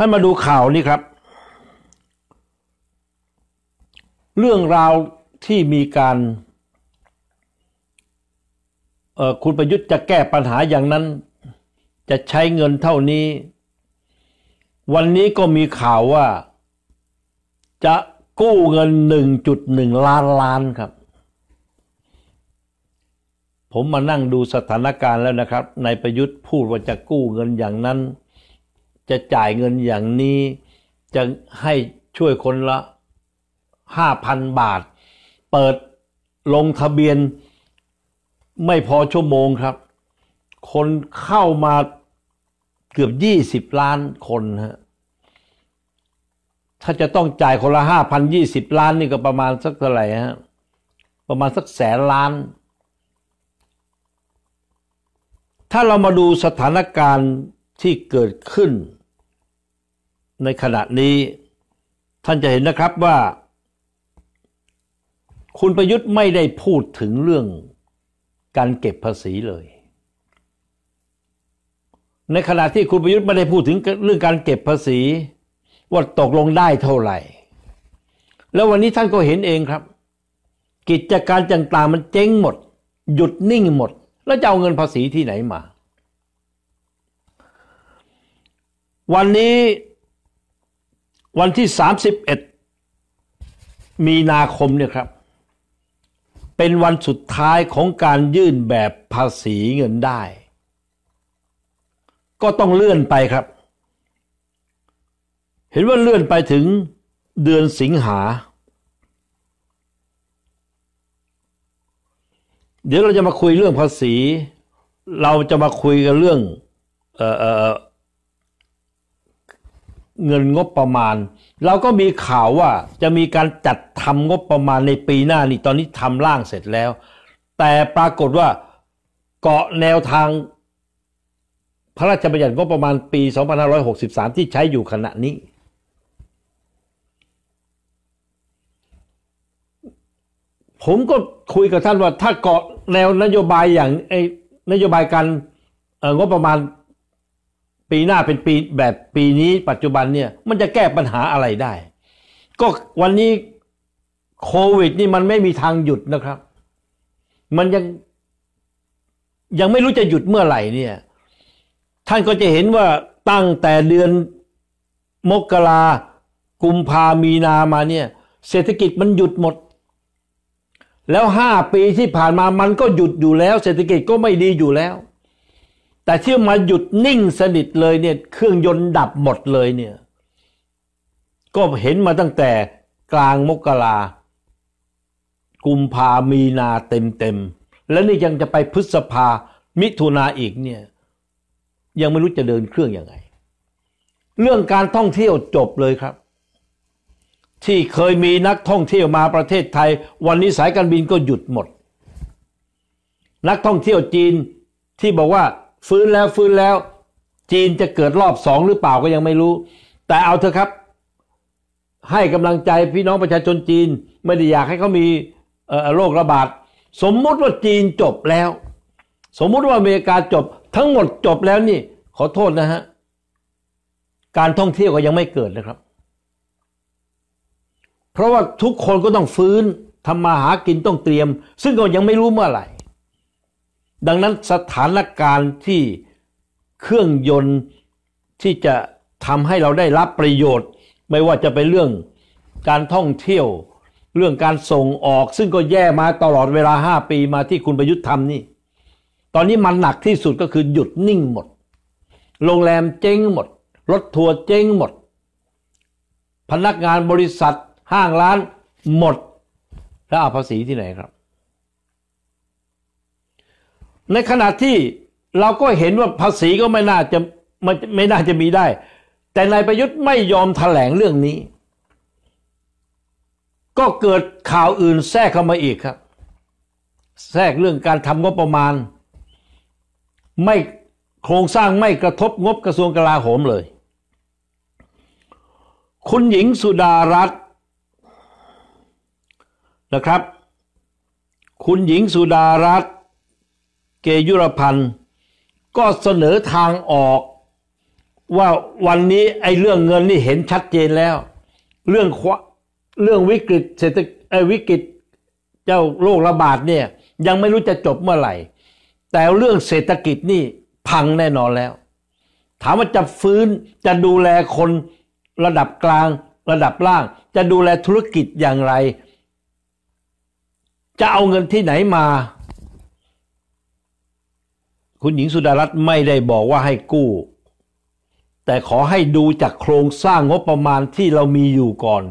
ท่านมาดูข่าวนี้ครับ เรื่องราวที่มีการคุณประยุทธ์จะแก้ปัญหาอย่างนั้น จะใช้เงินเท่านี้ วันนี้ก็มีข่าวว่า จะกู้เงิน 1.1 ล้านล้านครับ ผมมานั่งดูสถานการณ์แล้วนะครับนายประยุทธ์พูดว่าจะกู้เงินอย่างนั้นจะจ่ายเงินอย่างนี้จะให้ช่วยคนละห้าพันบาท เปิดลงทะเบียนไม่พอชั่วโมงครับ คนเข้ามาเกือบยี่สิบล้านคนฮะถ้าจะต้องจ่ายคนละห้าพันยี่สิบล้านนี่ก็ประมาณสักเท่าไหร่ฮะประมาณสักแสนล้าน ถ้าเรามาดูสถานการณ์ที่เกิดขึ้นในขณะนี้ท่านจะเห็นนะครับว่า คุณประยุทธ์ไม่ได้พูดถึงเรื่องการเก็บภาษีเลย ในขณะที่คุณประยุทธ์ไม่ได้พูดถึงเรื่องการเก็บภาษี ว่าตกลงได้เท่าไหร่ แล้ววันนี้ท่านก็เห็นเองครับ กิจการต่างๆมันเจ๊งหมด หยุดนิ่งหมด แล้วจะเอาเงินภาษีที่ไหนมา วันนี้วันที่ 31 มีนาคมเนี่ยครับ เป็นวันสุดท้ายของการยื่นแบบภาษีเงินได้ ก็ต้องเลื่อนไปครับ เห็นว่าเลื่อนไปถึงเดือนสิงหา เดี๋ยวเราจะมาคุยเรื่องภาษี เราจะมาคุยกันเรื่องเอ่อเงินงบประมาณ เราก็มีข่าวว่าจะมีการจัดทำงบประมาณในปีหน้านี่ ตอนนี้ทำร่างเสร็จแล้ว แต่ปรากฏว่าเกาะแนวทางพระราชบัญญัติงบประมาณปี 2563 ที่ใช้อยู่ขณะนี้ ผมก็คุยกับท่านว่าถ้าเกาะแนวนโยบายอย่างไอ้นโยบายการงบประมาณปีหน้าเป็นปีแบบปีนี้ปัจจุบันเนี่ยมันจะแก้ปัญหาอะไรได้ ก็วันนี้โควิดนี่มันไม่มีทางหยุดนะครับ มันยังยังไม่รู้จะหยุดเมื่อไหร่เนี่ย ท่านก็จะเห็นว่าตั้งแต่เดือนมกรากุมภามีนามาเนี่ย เศรษฐกิจมันหยุดหมด แล้วห้าปีที่ผ่านมามันก็หยุดอยู่แล้ว เศรษฐกิจก็ไม่ดีอยู่แล้วแต่ที่มาหยุดนิ่งสนิทเลยเนี่ยเครื่องยนต์ดับหมดเลยเนี่ยก็เห็นมาตั้งแต่กลางมกรากุมภามีนาเต็มเต็มแล้วนี่ยังจะไปพฤษภามิถุนาอีกเนี่ยยังไม่รู้จะเดินเครื่องอยังไง เรื่องการท่องเที่ยวจบเลยครับ ที่เคยมีนักท่องเที่ยวมาประเทศไทย วันนี้สายการบินก็หยุดหมด นักท่องเที่ยวจีนที่บอกว่าฟื้นแล้วฟื้นแล้วจีนจะเกิดรอบสองหรือเปล่าก็ยังไม่รู้ แต่เอาเถอะครับ ให้กำลังใจพี่น้องประชาชนจีน ไม่ได้อยากให้เขามีโรคระบาด สมมุติว่าจีนจบแล้ว สมมุติว่าอเมริกาจบทั้งหมดจบแล้วนี่ ขอโทษนะฮะ การท่องเที่ยวก็ยังไม่เกิดนะครับ เพราะว่าทุกคนก็ต้องฟื้นทำมาหากินต้องเตรียม ซึ่งก็ยังไม่รู้เมื่อไหร่ดังนั้นสถานการณ์ที่เครื่องยนต์ที่จะทำให้เราได้รับประโยชน์ ไม่ว่าจะเป็นเรื่องการท่องเที่ยวเรื่องการส่งออกซึ่งก็แย่มาตลอดเวลา 5 ปีมาที่คุณประยุทธ์ทำนี่ตอนนี้มันหนักที่สุดก็คือหยุดนิ่งหมด โรงแรมเจ๊งหมด รถทัวร์เจ๊งหมด พนักงานบริษัทห้างร้านหมด แล้วเอาภาษีที่ไหนครับในขณะที่เราก็เห็นว่าภาษีก็ไม่น่าจะไม่ไม่น่าจะมีได้ แต่นายประยุทธ์ไม่ยอมถแถลงเรื่องนี้ ก็เกิดข่าวอื่นแทรกเข้ามาอีกครับ แทรกเรื่องการทำงบประมาณ ไม่โครงสร้างไม่กระทบงบกระทรวงกลาโหมเลย คุณหญิงสุดารัตน์นะครับ คุณหญิงสุดารัตน์เกยุรพันธ์ก็เสนอทางออกว่าวันนี้ไอ้เรื่องเงินนี่เห็นชัดเจนแล้ว เรื่องเรื่องวิกฤตเศรษฐไอ้วิกฤตเจ้าโรคระบาดเนี่ยยังไม่รู้จะจบเมื่อไหร่ แต่เรื่องเศรษฐกิจนี่พังแน่นอนแล้ว ถามว่าจะฟื้นจะดูแลคนระดับกลาง ระดับล่าง จะดูแลธุรกิจอย่างไร จะเอาเงินที่ไหนมาคุณหญิงสุดารัตน์ไม่ได้บอกว่าให้กู้ แต่ขอให้ดูจากโครงสร้างงบประมาณที่เรามีอยู่ก่อน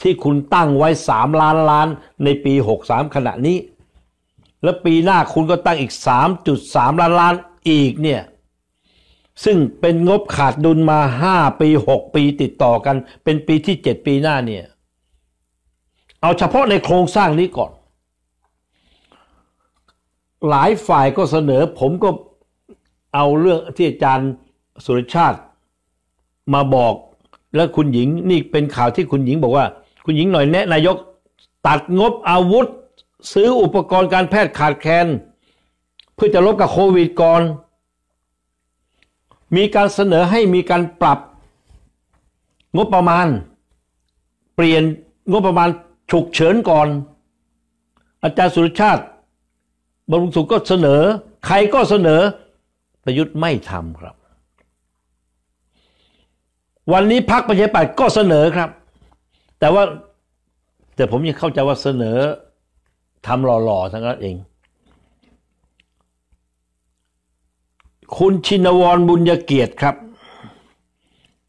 ที่คุณตั้งไว้3ล้านล้านในปี 63ขณะนี้ และปีหน้าคุณก็ตั้งอีก 3.3 ล้านล้านอีกเนี่ย ซึ่งเป็นงบขาดดุลมา 5 ปี 6 ปีติดต่อกันเป็นปีที่7ปีหน้าเนี่ย เอาเฉพาะในโครงสร้างนี้ก่อน หลายฝ่ายก็เสนอผมก็เอาเรื่องที่อาจารย์สุรชาติมาบอกและคุณหญิงนี่เป็นข่าวที่คุณหญิงบอกว่า คุณหญิงหน่อยแนะนายกตัดงบอาวุธซื้ออุปกรณ์การแพทย์ขาดแคลนเพื่อจะลบกับโควิดก่อนมีการเสนอให้มีการปรับ งบประมาณ เปลี่ยนงบประมาณฉุกเฉินก่อน อาจารย์สุรชาติบรุงสุขก็เสนอ ใครก็เสนอประยุทธ์ไม่ทำครับ วันนี้พรรคประชาธิปัตย์ก็เสนอครับ แต่ว่าแต่ผมยังเข้าใจว่าเสนอทำหล่อๆทั้งนั้นเอง คุณชินวรบุญยเกียรติครับ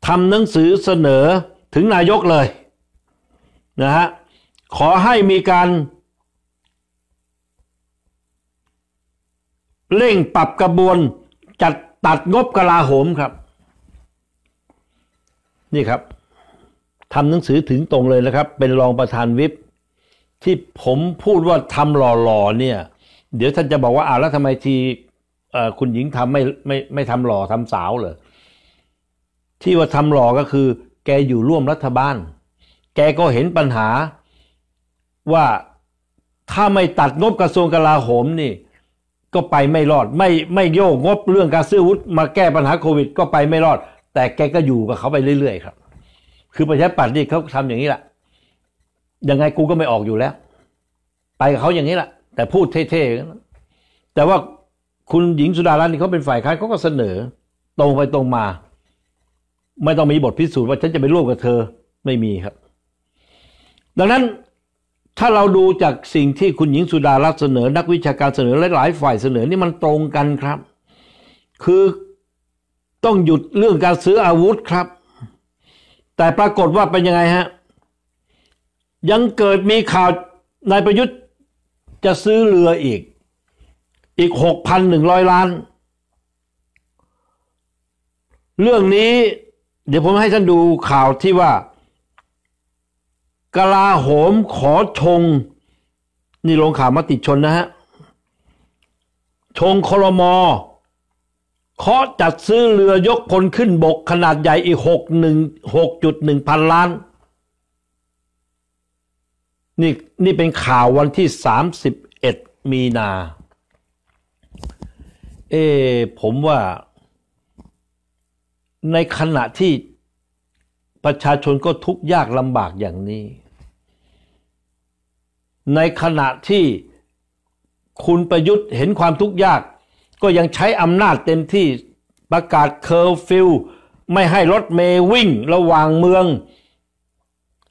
ทำหนังสือเสนอถึงนายกเลยนะฮะ ขอให้มีการเร่งปรับกระบวนจัดตัดงบกลาโหมครับ นี่ครับทำหนังสือถึงตรงเลยนะครับ เป็นรองประธานวิปที่ผมพูดว่าทำหล่อๆเนี่ย เดี๋ยวท่านจะบอกว่าอ้าวแล้วทำไมทีคุณหญิงทำไม่ไม่ไม่ทำหล่อทำสาวเหรอที่ว่าทำหล่อก็คือ แกอยู่ร่วมรัฐบาลแกก็เห็นปัญหาว่าถ้าไม่ตัดงบกระทรวงกลาโหมนี่ก็ไปไม่รอดไม่ไม่โยกงบเรื่องการซื้อวุฒมาแก้ปัญหาโควิด ก็ไปไม่รอด แต่แกก็อยู่กับเขาไปเรื่อย ๆ ครับ คือประชาธิปัตย์นี่เขาทำอย่างนี้แหละยังไงกูก็ไม่ออกอยู่แล้ว ไปกับเขาอย่างนี้แหละแต่พูดเท่ๆแต่ว่าคุณหญิงสุดารัตน์นี่เขาเป็นฝ่ายค้านเขาก็เสนอ ตรงไปตรงมา ไม่ต้องมีบทพิสูจน์ว่าฉันจะไปร่วมกับเธอไม่มีครับ ดังนั้นถ้าเราดูจากสิ่งที่คุณหญิงสุดารัตน์เสนอ นักวิชาการเสนอและหลายฝ่ายเสนอนี่มันตรงกันครับ คือต้องหยุดเรื่องการซื้ออาวุธครับ แต่ปรากฏว่าเป็นยังไงฮะ ยังเกิดมีข่าวนายประยุทธ์จะซื้อเรืออีก อีกหกพันหนึ่งร้อยล้าน เรื่องนี้ เดี๋ยวผมให้ท่านดูข่าวที่ว่ากลาโหมขอชง นี่ลงข่าวมติชนนะฮะ ชงคลมอเขาจัดซื้อเรือยกพลขึ้นบกขนาดใหญ่อีกหกหนึ่งหกจุดหนึ่งพันล้าน นี่นี่เป็นข่าววันที่สามสิบเอ็ดมีนาเอผมว่า ในขณะที่ประชาชนก็ทุกข์ยากลำบากอย่างนี้ในขณะที่คุณประยุทธ์เห็นความทุกข์ยากก็ยังใช้อำนาจเต็มที่ประกาศเคอร์ฟิวไม่ให้รถเมย์วิ่งระหว่างเมือง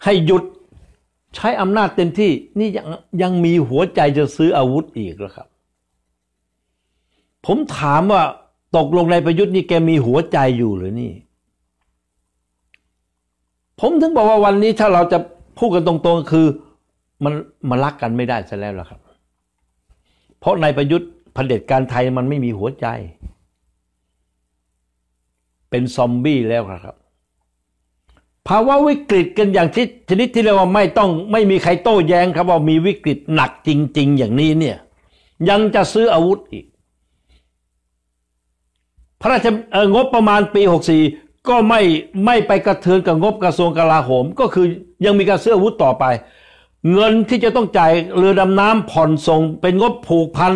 ให้หยุดใช้อำนาจเต็มที่นี่ยังยังมีหัวใจจะซื้ออาวุธอีกแล้วครับ ผมถามว่าตกลงในประยุทธ์นี่แกมีหัวใจอยู่หรือนี่ ผมถึงบอกว่าวันนี้ถ้าเราจะพูดกันตรงๆคือมันมารักกันไม่ได้ซะแล้วล่ะครับ เพราะนายประยุทธ์เผด็จการไทยมันไม่มีหัวใจ เป็นซอมบี้แล้วครับ ภาวะวิกฤตกันอย่างที่ชนิดที่เรียกว่าไม่ต้องไม่มีใครโต้แย้งครับว่ามีวิกฤตหนักจริง ๆ อย่างนี้เนี่ย ยังจะซื้ออาวุธอีก พระราชงบประมาณปี 64 ก็ไม่ไม่ไปกระเทือนกับงบกระทรวงกลาโหม ก็คือยังมีการซื้ออาวุธต่อไปเงินที่จะต้องจ่ายเรือดำน้ำผ่อนส่ง เป็นงบผูกพัน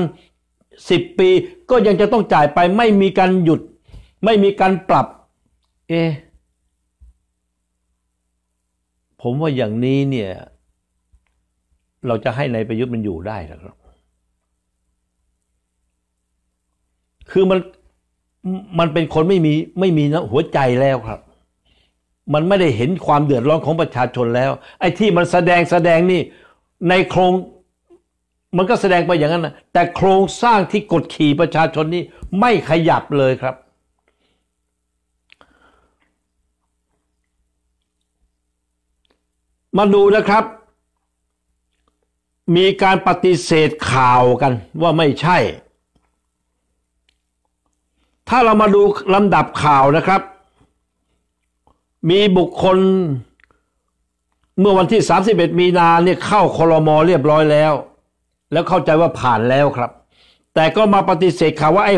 สิบปี ก็ยังจะต้องจ่ายไป ไม่มีการหยุด ไม่มีการปรับเอผมว่าอย่างนี้เนี่ย เราจะให้ในประยุทธ์มันอยู่ได้หรอครับ คือมันมันเป็นคนไม่มีไม่มีนะหัวใจแล้วครับมันไม่ได้เห็นความเดือดร้อนของประชาชนแล้วไอ้ที่มันแสดงแสดงนี่ในโครงมันก็แสดงไปอย่างนั้นนะแต่โครงสร้างที่กดขี่ประชาชนนี่ไม่ขยับเลยครับ มาดูนะครับ มีการปฏิเสธข่าวกันว่าไม่ใช่ ถ้าเรามาดูลำดับข่าวนะครับมีบุคคลเมื่อวันที่ 31 มีนาเนี่ยเข้าคอรมอเรียบร้อยแล้ว แล้วเข้าใจว่าผ่านแล้วครับ แต่ก็มาปฏิเสธข่าวว่าไอ้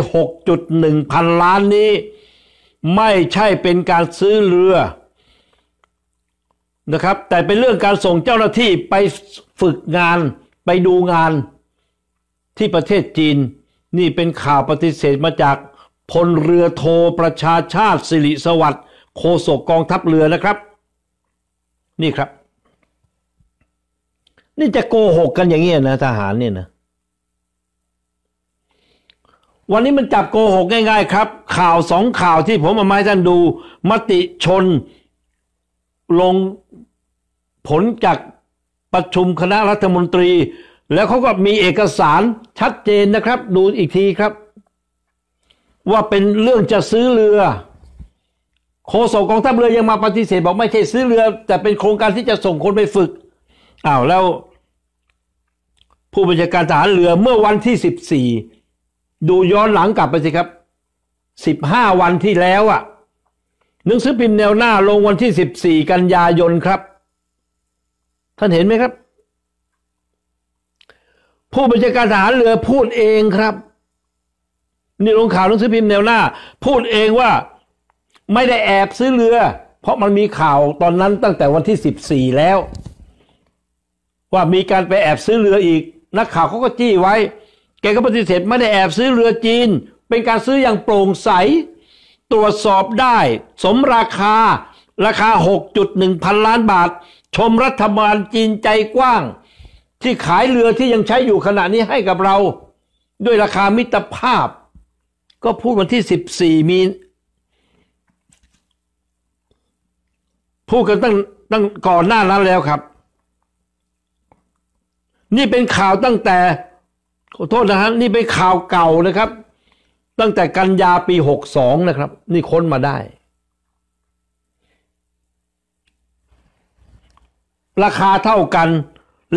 6.1 พันล้านนี้ ไม่ใช่เป็นการซื้อเรือนะครับ แต่เป็นเรื่องการส่งเจ้าหน้าที่ไปฝึกงานไปดูงานที่ประเทศจีน นี่เป็นข่าวปฏิเสธมาจากพลเรือโทประชาชาติสิริสวัสดิ์โโสกกองทัพเรือนะครับ นี่ครับ นี่จะโกหกกันอย่างเงี้ยนะทหารเนี่ยนะ วันนี้มันจับโกหกง่าย ๆครับ ข่าวสองข่าวที่ผมเอามาให้ท่านดูมติชนลงผลจากประชุมคณะรัฐมนตรี แล้วเขาก็มีเอกสารชัดเจนนะครับ ดูอีกทีครับ ว่าเป็นเรื่องจะซื้อเรือโฆษกกองทัพเรือยังมาปฏิเสธบอกไม่ใช่ซื้อเรือ แต่เป็นโครงการที่จะส่งคนไปฝึก อ้าวแล้ว ผู้บัญชาการทหารเรือเมื่อวันที่สิบสี่ดูย้อนหลังกลับไปสิครับสิบห้าวันที่แล้วอะ่ะ หนังสือพิมพ์แนวหน้า ลงวันที่สิบสี่กันยายนครับ ท่านเห็นไหมครับ ผู้บัญชาการทหารเรือพูดเองครับนี่ลงข่าวหนังสือพิมพ์แนวหน้า พูดเองว่าไม่ได้แอบซื้อเรือ เพราะมันมีข่าวตอนนั้นตั้งแต่วันที่สสิบี่แล้ว ว่ามีการไปแอบซื้อเรืออีก นักข่าวเขาก็จี้ไว้ แกก็ปฏิเสธไม่ได้แอบซื้อเรือจีน เป็นการซื้ออย่างโปร่งใส ตรวจสอบได้ สมราคาราคา6.1พันล้านบาท ชมรัฐบาลจีนใจกว้าง ที่ขายเรือที่ยังใช้อยู่ขณะนี้ให้กับเรา ด้วยราคามิตรภาพ ก็พูดวันที่14มีพูดกันตั้งตั้งก่อนหน้านั้นแล้วครับ นี่เป็นข่าวตั้งแต่ขอโทษนะฮะ นี่เป็นข่าวเก่านะครับ ตั้งแต่กันยาปีหกสองนะครับ นี่ค้นมาได้ ราคาเท่ากัน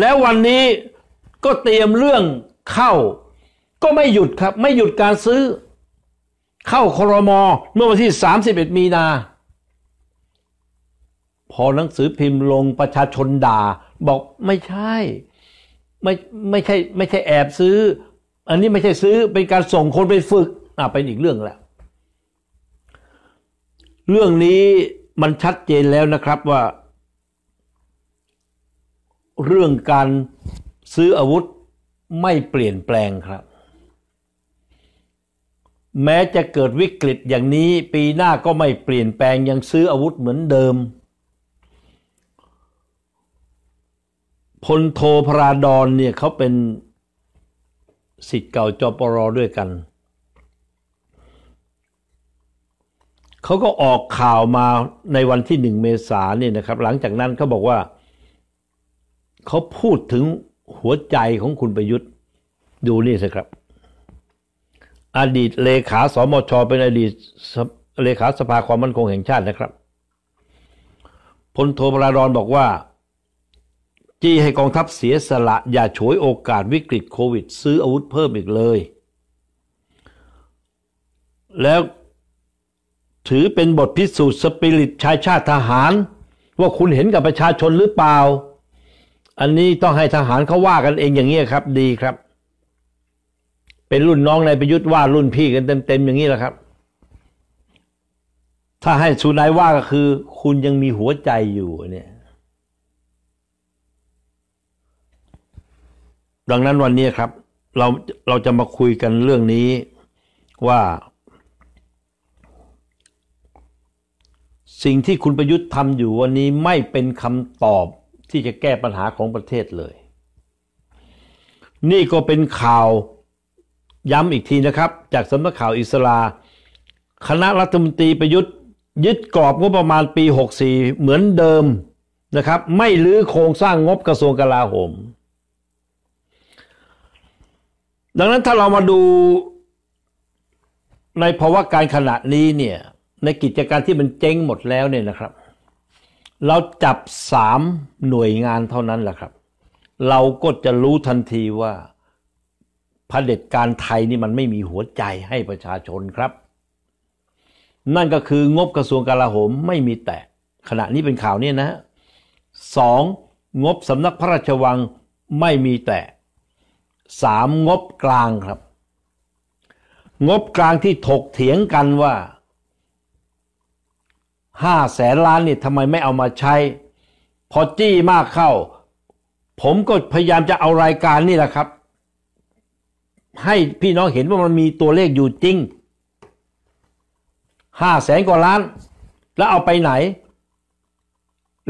แล้ววันนี้ก็เตรียมเรื่องเข้า ก็ไม่หยุดครับไม่หยุดการซื้อ เข้าครมเมื่อวันที่31 มีนาพอหนังสือพิมพ์ลงประชาชนด่าบอกไม่ใช่ไม่ไม่ใช่ ไม่ใช่แอบซื้อ อันนี้ไม่ใช่ซื้อเป็นการส่งคนไปฝึกอ่ะเป็นอีกเรื่องแล้ว เรื่องนี้มันชัดเจนแล้วนะครับว่า เรื่องการซื้ออาวุธไม่เปลี่ยนแปลงครับ แม้จะเกิดวิกฤตอย่างนี้ ปีหน้าก็ไม่เปลี่ยนแปลง ยังซื้ออาวุธเหมือนเดิมพลโทพราดอนเนี่ยเขาเป็นสิทธิ์เก่าจปรด้วยกัน เขาก็ออกข่าวมาในวันที่หนึ่งเมษาเนี่ยนะครับ หลังจากนั้นเขาบอกว่า เขาพูดถึงหัวใจของคุณประยุทธ์ดูนี่สิครับ อดีตเลขาสมช เป็นอดีตเลขาสภาความมั่นคงแห่งชาตินะครับพลโทพราดอนบอกว่าจี้ให้กองทัพเสียสละอย่าฉวยโอกาสวิกฤตโควิด ซื้ออาวุธเพิ่มอีกเลย แล้วถือเป็นบทพิสูจน์สปิริตชายชาติทหารว่าคุณเห็นกับประชาชนหรือเปล่า อันนี้ต้องให้ทหารเขาว่ากันเองอย่างนี้ครับดีครับ เป็นรุ่นน้องนายประยุทธ์ว่ารุ่นพี่กันเต็มๆอย่างนี้แหละครับ ถ้าให้สุนายว่าก็คือคุณยังมีหัวใจอยู่เนี่ยดังนั้นวันนี้ครับเราเราจะมาคุยกันเรื่องนี้ว่า สิ่งที่คุณประยุทธ์ทำอยู่วันนี้ไม่เป็นคำตอบที่จะแก้ปัญหาของประเทศเลย นี่ก็เป็นข่าวย้ำอีกทีนะครับ จากสำนักข่าวอิสราคณะรัฐมนตรีประยุทธ์ ยึดกรอบงบประมาณปี 64 เหมือนเดิมนะครับ ไม่ลื้อโครงสร้างงบกระทรวงกลาโหมดังนั้นถ้าเรามาดูในภาวะการขณะนี้เนี่ยในกิจการที่มันเจ๊งหมดแล้วเนี่ยนะครับ เราจับสามหน่วยงานเท่านั้นแหละครับ เราก็จะรู้ทันทีว่าเผด็จการไทยนี่มันไม่มีหัวใจให้ประชาชนครับ นั่นก็คืองบกระทรวงกลาโหมไม่มีแตะขณะนี้เป็นข่าวเนี่ยนะสองงบสำนักพระราชวังไม่มีแตะสามงบกลางครับ งบกลางที่ถกเถียงกันว่า ห้าแสนล้านนี่ทำไมไม่เอามาใช้ พอจี้มากเข้า ผมก็พยายามจะเอารายการนี่แหละครับ ให้พี่น้องเห็นว่ามันมีตัวเลขอยู่จริงห้าแสนกว่าล้านแล้วเอาไปไหน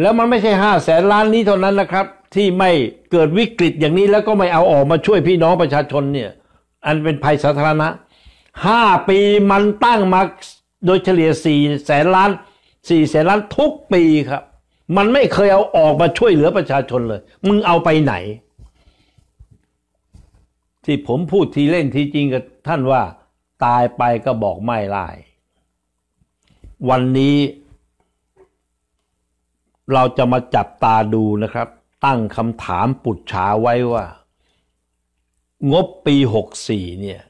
แล้วมันไม่ใช่ห้าแสนล้านนี้เท่านั้นนะครับ ที่ไม่เกิดวิกฤตอย่างนี้แล้วก็ไม่เอาออกมาช่วยพี่น้องประชาชนเนี่ย อันเป็นภัยสาธารณะห้าปีมันตั้งมา โดยเฉลี่ยสี่แสนล้านสี่แสนล้านทุกปีครับ มันไม่เคยเอาออกมาช่วยเหลือประชาชนเลย มึงเอาไปไหน ที่ผมพูดทีเล่นทีจริงกับท่านว่า ตายไปก็บอกไม่ไล่วันนี้เราจะมาจับตาดูนะครับ ตั้งคำถามปุจฉาไว้ว่า งบปี 64 เนี่ย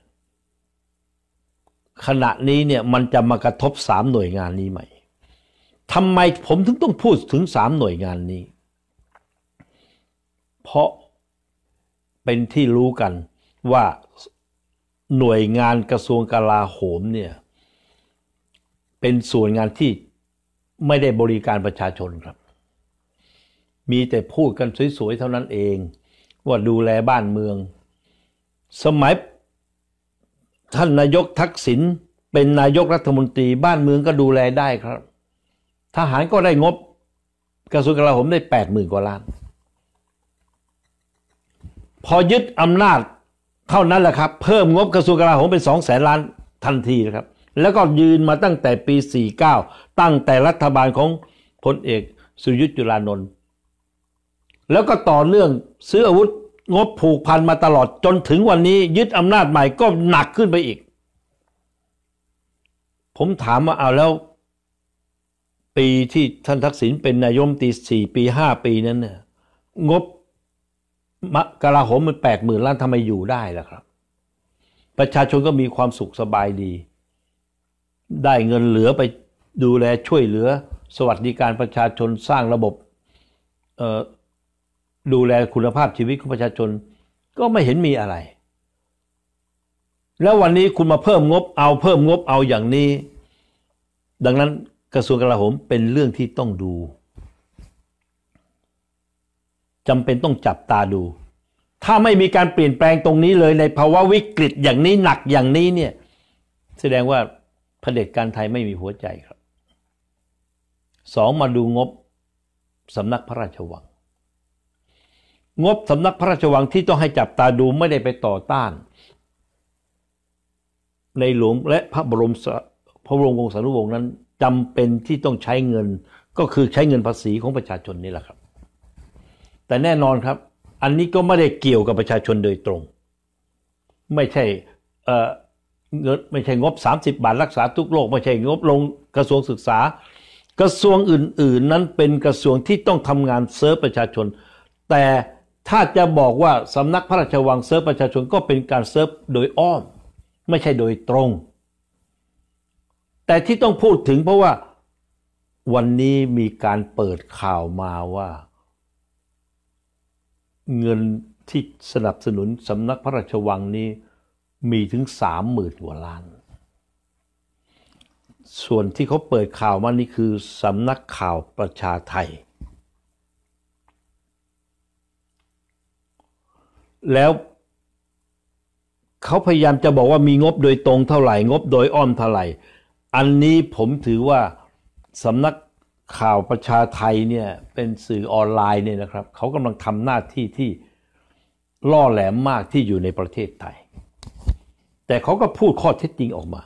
ขณะนี้เนี่ยมันจะมากระทบสามหน่วยงานนี้ไหม ทำไมผมถึงต้องพูดถึงสามหน่วยงานนี้ เพราะเป็นที่รู้กันว่าหน่วยงานกระทรวงกลาโหมเนี่ยเป็นส่วนงานที่ไม่ได้บริการประชาชนครับมีแต่พูดกันสวยๆ เท่านั้นเอง ว่าดูแลบ้านเมือง สมัยท่านนายกทักษิณเป็นนายกรัฐมนตรีบ้านเมืองก็ดูแลได้ครับทหารก็ได้งบกระทรวงกลาโหมได้แปดหมื่นกว่าล้านพอยึดอำนาจเท่านั้นแหละครับเพิ่มงบกระทรวงกลาโหมเป็นสองแสนล้านทันทีนะครับ แล้วก็ยืนมาตั้งแต่ปี 49 ตั้งแต่รัฐบาลของพลเอกสุยุทธ์จุลานนท์แล้วก็ต่อเรื่อง ซื้ออาวุธ งบผูกพัน มาตลอดจนถึงวันนี้ ยึดอำนาจใหม่ก็หนักขึ้นไปอีก ผมถามว่าเอาแล้ว ปีที่ท่านทักษิณเป็นนายมตีสี่ปีห้าปีนั้นเนี่ยงบมกระหมมันแปดหมื่นล้านทำไมอยู่ได้ล่ะครับ ประชาชนก็มีความสุขสบายดี ได้เงินเหลือไปดูแลช่วยเหลือ สวัสดิการประชาชนสร้างระบบดูแลคุณภาพชีวิตของประชาชนก็ไม่เห็นมีอะไร แล้ววันนี้คุณมาเพิ่มงบ เอาเพิ่มงบเอาอย่างนี้ ดังนั้นกระทรวงกลาโหมเป็นเรื่องที่ต้องดู จำเป็นต้องจับตาดู ถ้าไม่มีการเปลี่ยนแปลงตรงนี้เลยในภาวะวิกฤตอย่างนี้หนักอย่างนี้เนี่ย แสดงว่าเผด็จการไทยไม่มีหัวใจครับ สองมาดูงบสำนักพระราชวังงบสำนักพระราชวังที่ต้องให้จับตาดูไม่ได้ไปต่อต้าน ในหลวงและพระบรมพระบรมวงศานุวงศ์นั้นจำเป็นที่ต้องใช้เงินก็คือใช้เงินภาษีของประชาชนนี่แหละครับ แต่แน่นอนครับ อันนี้ก็ไม่ได้เกี่ยวกับประชาชนโดยตรง ไม่ใช่เงินไม่ใช่งบ 30 บาทรักษาทุกโรคไม่ใช่งบ ลงกระทรวงศึกษา กระทรวงอื่น ๆนั้นเป็นกระทรวงที่ต้องทำงานเซิร์ฟประชาชนแต่ถ้าจะบอกว่าสำนักพระราชวังเซิร์ฟประชาชนก็เป็นการเซิร์ฟโดยอ้อมไม่ใช่โดยตรง แต่ที่ต้องพูดถึงเพราะว่าวันนี้มีการเปิดข่าวมาว่า เงินที่สนับสนุนสำนักพระราชวังนี้มีถึงสามหมื่นกว่าล้าน ส่วนที่เขาเปิดข่าวมานี่คือสำนักข่าวประชาไทยแล้วเขาพยายามจะบอกว่ามีงบโดยตรงเท่าไหร่งบโดยอ้อมเท่าไหร่ อันนี้ผมถือว่า สำนักข่าวประชาไทยเนี่ยเป็นสื่อออนไลน์เนี่ยนะครับเขากำลังทำหน้าที่ที่ล่อแหลมมากที่อยู่ในประเทศไทย แต่เขาก็พูดข้อเท็จจริงออกมา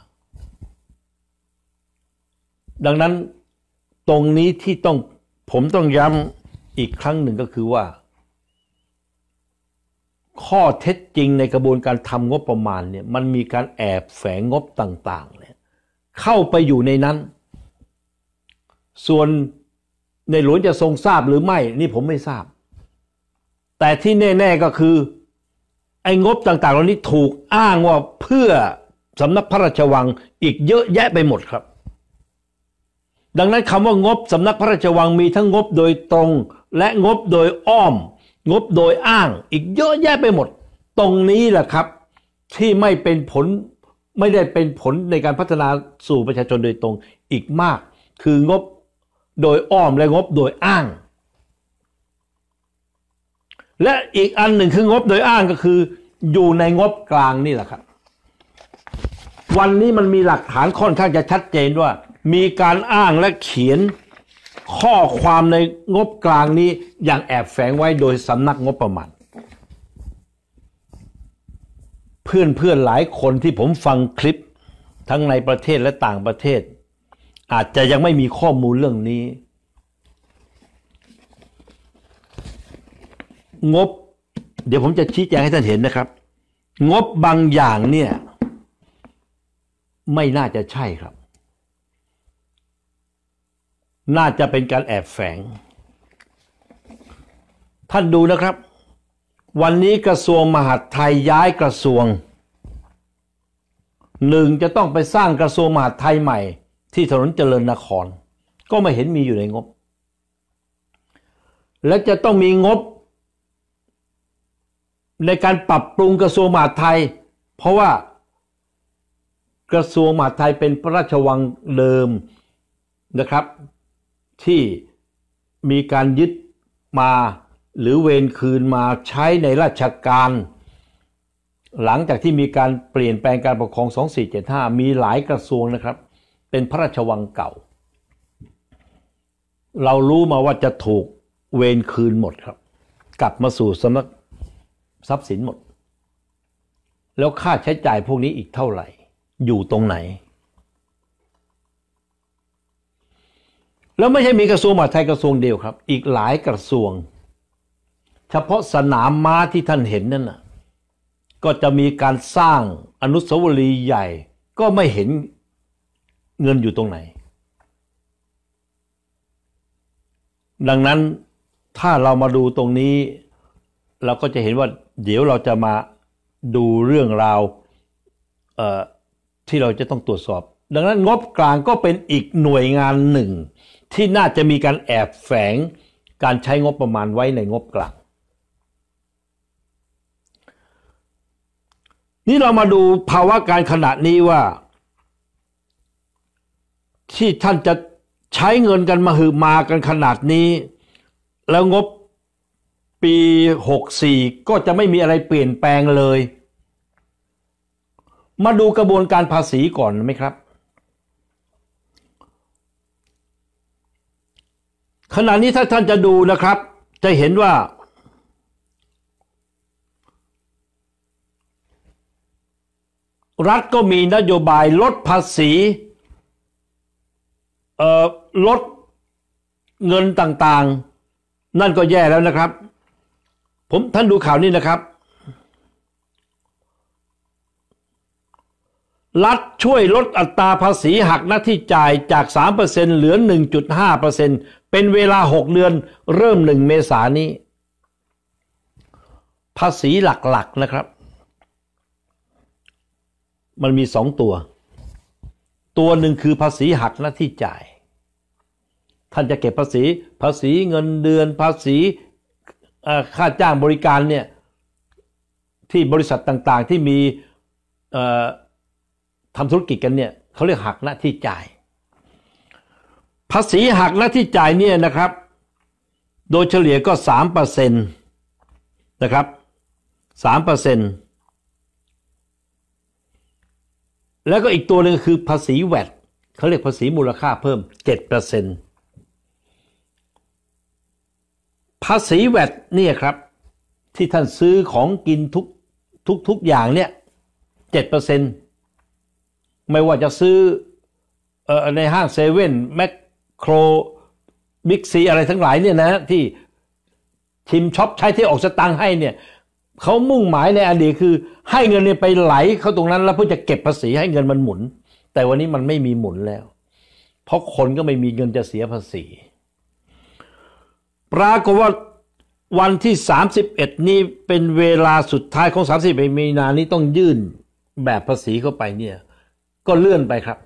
ดังนั้นตรงนี้ที่ต้องผมต้องย้ำอีกครั้งหนึ่งก็คือว่าข้อเท็จจริงในกระบวนการทำงบประมาณเนี่ยมันมีการแอบแฝงงบต่างๆเนี่ยเข้าไปอยู่ในนั้น ส่วนในหลวงจะทรงทราบหรือไม่นี่ผมไม่ทราบ แต่ที่แน่ๆก็คือ ไอ้งบต่าง ๆ เหล่านี้ถูกอ้างว่าเพื่อสำนักพระราชวังอีกเยอะแยะไปหมดครับ ดังนั้นคำว่างบสำนักพระราชวังมีทั้งงบโดยตรงและงบโดยอ้อมงบโดยอ้างอีกเยอะแยะไปหมดตรงนี้แหละครับที่ไม่เป็นผลไม่ได้เป็นผลในการพัฒนาสู่ประชาชนโดยตรงอีกมาก คืองบโดยอ้อมและงบโดยอ้าง และอีกอันหนึ่งคืองบโดยอ้างก็คืออยู่ในงบกลางนี่แหละครับวันนี้มันมีหลักฐานค่อนข้างจะชัดเจนว่ามีการอ้างและเขียนข้อความในงบกลางนี้ยังแอบแฝงไว้โดยสำนักงบประมาณ เพื่อนเพื่อนหลายคนที่ผมฟังคลิปทั้งในประเทศและต่างประเทศ อาจจะยังไม่มีข้อมูลเรื่องนี้ งบ เดี๋ยวผมจะชี้แจงให้ท่านเห็นนะครับ งบบางอย่างเนี่ย ไม่น่าจะใช่ครับน่าจะเป็นการแอบแฝง ท่านดูนะครับ วันนี้กระทรวงมหาดไทยย้ายกระทรวงหนึ่งจะต้องไปสร้างกระทรวงมหาดไทยใหม่ ที่ถนนเจริญนคร ก็ไม่เห็นมีอยู่ในงบ และจะต้องมีงบ ในการปรับปรุงกระทรวงมหาดไทย เพราะว่ากระทรวงมหาดไทยเป็นพระราชวังเดิมนะครับที่มีการยึดมาหรือเวรคืนมาใช้ในราชการ หลังจากที่มีการเปลี่ยนแปลงการปกครอง 2475 มีหลายกระทรวงนะครับ เป็นพระราชวังเก่า เรารู้มาว่าจะถูกเวรคืนหมดครับ กลับมาสู่สำนักทรัพย์สินหมด แล้วค่าใช้จ่ายพวกนี้อีกเท่าไหร่ อยู่ตรงไหนแล้วไม่ใช่มีกระทรวงมหาดไทยกระทรวงเดียวครับ อีกหลายกระทรวง เฉพาะสนามม้าที่ท่านเห็นนั่นน่ะ ก็จะมีการสร้างอนุสาวรีย์ใหญ่ ก็ไม่เห็นเงินอยู่ตรงไหน ดังนั้นถ้าเรามาดูตรงนี้ เราก็จะเห็นว่าเดี๋ยวเราจะมาดูเรื่องราวที่เราจะต้องตรวจสอบ ดังนั้นงบกลางก็เป็นอีกหน่วยงานหนึ่งที่น่าจะมีการแอบแฝงการใช้งบประมาณไว้ในงบกลางนี่เรามาดูภาวะการขณะนี้ว่า ที่ท่านจะใช้เงินกันมาหือมากันขนาดนี้ แล้วงบปี 64 ก็จะไม่มีอะไรเปลี่ยนแปลงเลย มาดูกระบวนการภาษีก่อนไหมครับขณะนี้ถ้าท่านจะดูนะครับ จะเห็นว่ารัฐก็มีนโยบายลดภาษีลดเงินต่างๆ นั่นก็แย่แล้วนะครับ ผมท่านดูข่าวนี้นะครับ รัฐช่วยลดอัตราภาษีหักหน้าที่จ่ายจาก3%เหลือ 1.5%เป็นเวลาหกเดือนเริ่มหนึ่งเมษานี้ ภาษีหลักๆนะครับ มันมีสองตัว ตัวหนึ่งคือภาษีหักหน้าที่จ่าย ท่านจะเก็บภาษีภาษีเงินเดือนภาษีค่าจ้างบริการเนี่ยที่บริษัทต่าง ๆ ที่มีทำธุรกิจกันเนี่ยเขาเรียกหักหน้าที่จ่ายภาษีหักหน้าที่จ่ายเนี่ยนะครับ โดยเฉลี่ยก็สามเปอร์เซ็นต์นะครับสามเปอร์เซ็นต์แล้วก็อีกตัวหนึ่งคือภาษีแวดเขาเรียกภาษีมูลค่าเพิ่มเจ็ดเปอร์เซ็นต์ภาษีแวดเนี่ยครับ ที่ท่านซื้อของกินทุกทุกทุกอย่างเนี่ยเจ็ดเปอร์เซ็นต์ไม่ว่าจะซื้อในห้างเซเว่นแมกโครบิ๊กซีอะไรทั้งหลายเนี่ยนะที่ชิมช็อปใช้ที่ออกสตังค์ให้เนี่ยเขามุ่งหมายในอดีตคือ ให้เงินเนี่ยไปไหลเข้าตรงนั้นแล้วเพื่อจะเก็บภาษีให้เงินมันหมุน แต่วันนี้มันไม่มีหมุนแล้ว เพราะคนก็ไม่มีเงินจะเสียภาษี ปรากฏว่าวันที่ 31 นี้เป็นเวลาสุดท้ายของ31มีนานี้ต้องยื่นแบบภาษีเข้าไปเนี่ยก็เลื่อนไปครับ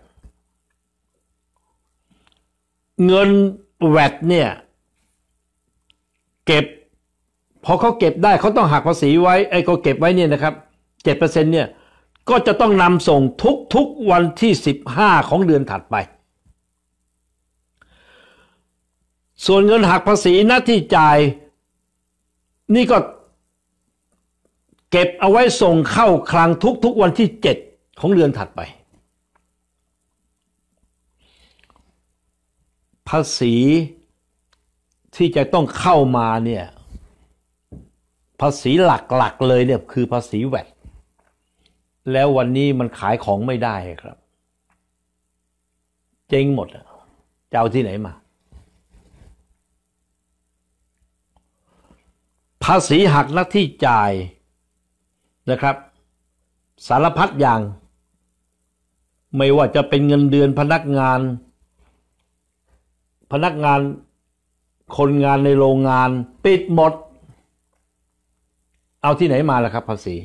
เงินแวดเนี่ยเก็บพอเขาเก็บได้เขาต้องหักภาษีไว้ไอ้เขาเก็บไว้เนี่ยนะครับเจ็ดเปอร์เซ็นเนี่ยก็จะต้องนำส่งทุกทุกวันที่สิบห้าของเดือนถัดไป ส่วนเงินหักภาษีหน้าที่จ่ายนี่ก็เก็บเอาไว้ส่งเข้าคลังทุกๆ วันที่เจ็ดของเดือนถัดไปภาษีที่จะต้องเข้ามาเนี่ย ภาษีหลักๆเลยเนี่ยคือภาษีแวดแล้ววันนี้มันขายของไม่ได้ครับ เจ๊งหมดจะเอาที่ไหนมา ภาษีหักหน้าที่จ่ายนะครับ สารพัดอย่าง ไม่ว่าจะเป็นเงินเดือนพนักงานพนักงานคนงานในโรงงาน ปิดหมด เอาที่ไหนมาล่ะครับ ภาษี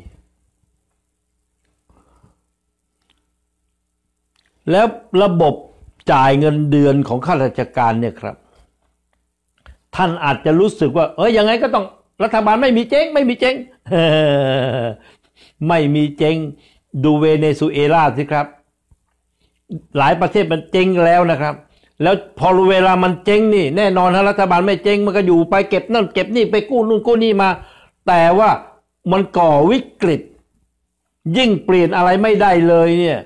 แล้วระบบจ่ายเงินเดือนของข้าราชการเนี่ยครับ ท่านอาจจะรู้สึกว่า เอ้ยยังไงก็ต้องรัฐบาลไม่มีเจ๊ง ไม่มีเจ๊ง ไม่มีเจ๊งดูเวเนซุเอลาสิครับ หลายประเทศมันเจ๊งแล้วนะครับแล้วพอเวลามันเจ๊งนี่ แน่นอนถ้ารัฐบาลไม่เจ๊งมันก็อยู่ไปเก็บนั่นเก็บนี่ไปกู้นู่นกู้นี่มา แต่ว่ามันก่อวิกฤต ยิ่งเปลี่ยนอะไรไม่ได้เลยเนี่ย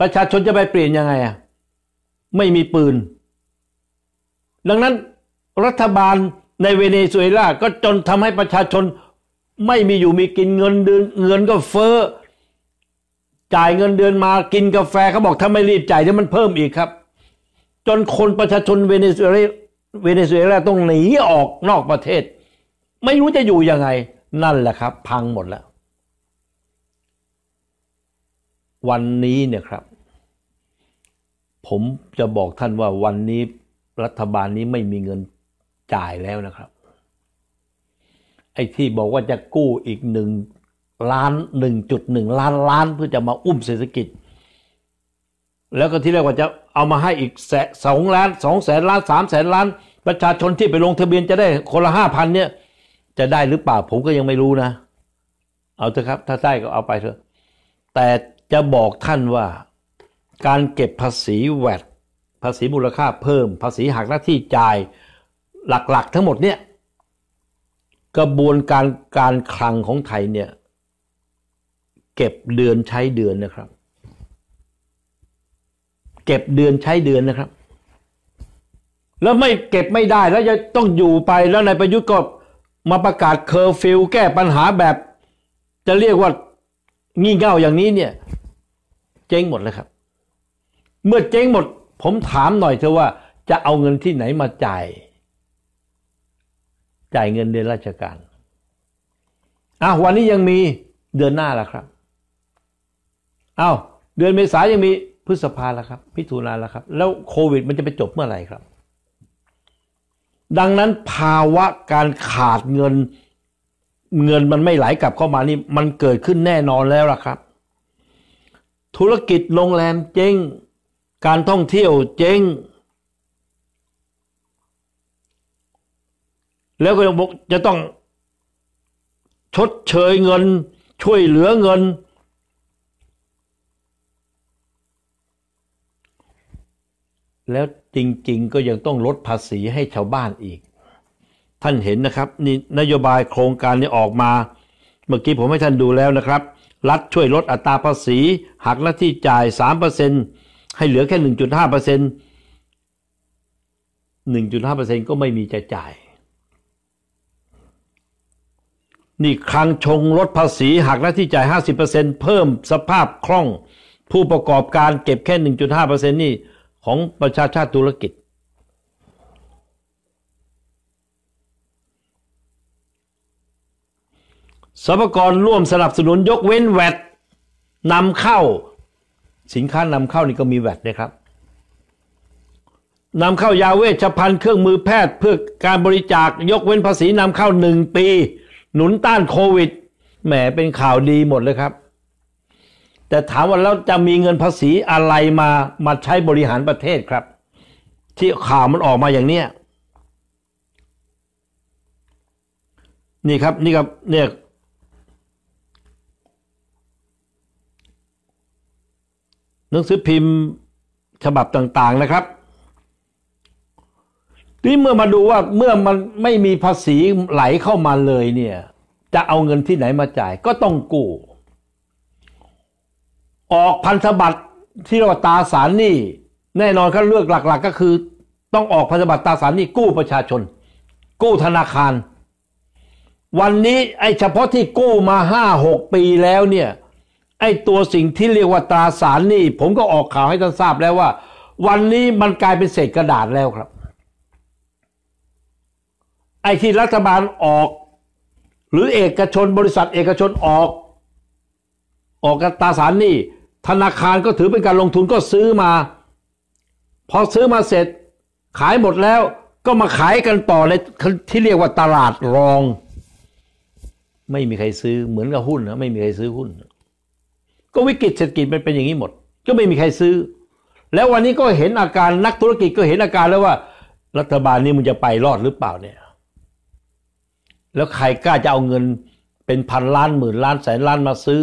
ประชาชนจะไปเปลี่ยนยังไงอ่ะไม่มีปืน ดังนั้นรัฐบาลในเวเนซุเอลาก็จนทำให้ประชาชนไม่มีอยู่มีกินเงินเดือน เงินก็เฟ้อจ่ายเงินเดือนมากินกาแฟเขาบอกถ้าไม่รีบจ่ายเดี๋ยวมันเพิ่มอีกครับจนคนประชาชนเวเนซุเอลาเวเนซุเอลาต้องหนีออกนอกประเทศ ไม่รู้จะอยู่ยังไงนั่นแหละครับ พังหมดแล้ว วันนี้เนี่ยครับ ผมจะบอกท่านว่าวันนี้รัฐบาลนี้ไม่มีเงินจ่ายแล้วนะครับ ไอ้ที่บอกว่าจะกู้อีกหนึ่งล้านหนึ่งจุดหนึ่งล้านล้านเพื่อจะมาอุ้มเศรษฐกิจแล้วก็ที่เรียกว่าจะเอามาให้อีกแสสองล้านสองแสนล้านสามแสนล้าน ประชาชนที่ไปลงทะเบียน จะได้คนละห้าพันเนี่ย จะได้หรือเปล่าผมก็ยังไม่รู้นะ เอาเถอะครับถ้าได้ก็เอาไปเถอะแต่จะบอกท่านว่า การเก็บภาษีแวดภาษีมูลค่าเพิ่ม ภาษีหักหน้าที่จ่ายหลัก ๆ ทั้งหมดเนี่ยกระบวนการการคลังของไทยเนี่ย เก็บเดือนใช้เดือนนะครับเก็บเดือนใช้เดือนนะครับ แล้วไม่เก็บไม่ได้แล้วจะต้องอยู่ไปแล้วนายประยุทธ์ก็มาประกาศเคอร์ฟิวแก้ปัญหาแบบ จะเรียกว่างี่เง่าอย่างนี้เนี่ย เจ๊งหมดเลยครับ เมื่อเจ๊งหมด ผมถามหน่อยเถอะว่าจะเอาเงินที่ไหนมาจ่าย จ่ายเงินเดือนราชการอ้าววันนี้ยังมีเดือนหน้าละครับอ้าวเดือนเมษายังมีพฤษภาแล้วครับพิถุนาแล้วครับแล้วโควิดมันจะไปจบเมื่อไหร่ครับ ดังนั้นภาวะการขาดเงินเงินมันไม่ไหลกลับเข้ามานี่ มันเกิดขึ้นแน่นอนแล้วล่ะครับ ธุรกิจโรงแรมเจ๊งการท่องเที่ยวเจ๊งแล้วก็จะต้องชดเชยเงิน ช่วยเหลือเงินแล้วจริงๆก็ยังต้องลดภาษีให้ชาวบ้านอีก ท่านเห็นนะครับนี่นโยบายโครงการนี้ออกมา เมื่อกี้ผมให้ท่านดูแล้วนะครับ รัฐช่วยลดอัตราภาษีหักหน้าที่จ่าย 3%ให้เหลือแค่ 1.5% 1.5%ก็ไม่มีจะจ่าย นี่คลังชงลดภาษีหักหน้าที่จ่าย 50%เพิ่มสภาพคล่อง ผู้ประกอบการเก็บแค่ 1.5%นี่ของประชาชาติธุรกิจสรรพกรร่วมสนับสนุนยกเว้นแวดนำเข้า สินค้านำเข้านี่ก็มีแวดนะครับ นำเข้ายาเวชภัณฑ์เครื่องมือแพทย์เพื่อการบริจาคยกเว้นภาษีนำเข้าหนึ่งปี หนุนต้านโควิด แหมเป็นข่าวดีหมดเลยครับแต่ถามว่าแล้วจะมีเงินภาษีอะไรมามาใช้บริหารประเทศครับ ที่ข่าวมันออกมาอย่างเนี้ยนี่ครับ นี่ครับเนี่ยหนังสือพิมพ์ฉบับต่าง ๆ นะครับนี่เมื่อมาดูว่าเมื่อมันไม่มีภาษีไหลเข้ามาเลยเนี่ยจะเอาเงินที่ไหนมาจ่ายก็ต้องกู้ออกพันธบัตรที่เรียกว่าตาสารนี่แน่นอนเขาเลือกหลัก ๆก็คือ ต้องออกพันธบัตรตาสารนี่กู้ประชาชน กู้ธนาคาร วันนี้ไอ้เฉพาะที่กู้มาห้าหกปีแล้วเนี่ยไอ้ตัวสิ่งที่เรียกว่าตราสารนี่ผมก็ออกข่าวให้ท่านทราบแล้วว่า วันนี้มันกลายเป็นเศษกระดาษแล้วครับ ไอ้ที่รัฐบาลออก หรือเอกชนบริษัทเอกชนออก ออกกับตราสารนี่ธนาคารก็ถือเป็นการลงทุนก็ซื้อมา พอซื้อมาเสร็จ ขายหมดแล้วก็มาขายกันต่อในที่เรียกว่าตลาดรอง ไม่มีใครซื้อเหมือนกับหุ้นนะไม่มีใครซื้อหุ้น ก็วิกฤตเศรษฐกิจมันเป็นอย่างนี้หมด ก็ไม่มีใครซื้อ แล้ววันนี้ก็เห็นอาการนักธุรกิจก็เห็นอาการแล้วว่ารัฐบาลนี่มันจะไปรอดหรือเปล่าเนี่ย แล้วใครกล้าจะเอาเงินเป็นพันล้านหมื่นล้านแสนล้านมาซื้อ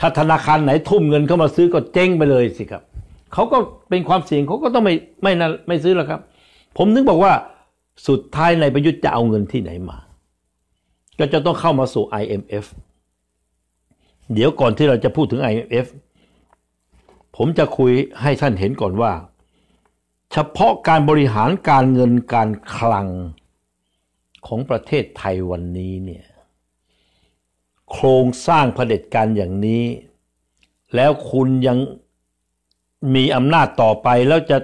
ถ้าธนาคารไหนทุ่มเงิน เข้ามาซื้อก็เจ๊งไปเลยสิครับเขาก็เป็นความเสี่ยงเขาก็ต้องไม่ไม่นั่นไม่ซื้อแล้วครับ ผมถึงบอกว่า สุดท้ายในประยุทธ์จะเอาเงินที่ไหนมา ก็จะต้องเข้ามาสู่ IMF เดี๋ยวก่อนที่เราจะพูดถึง IMF ผมจะคุยให้ท่านเห็นก่อนว่า เฉพาะการบริหารการเงินการคลังของประเทศไทยวันนี้เนี่ยโครงสร้างเผด็จการอย่างนี้ แล้วคุณยังมีอำนาจต่อไป แล้วจะ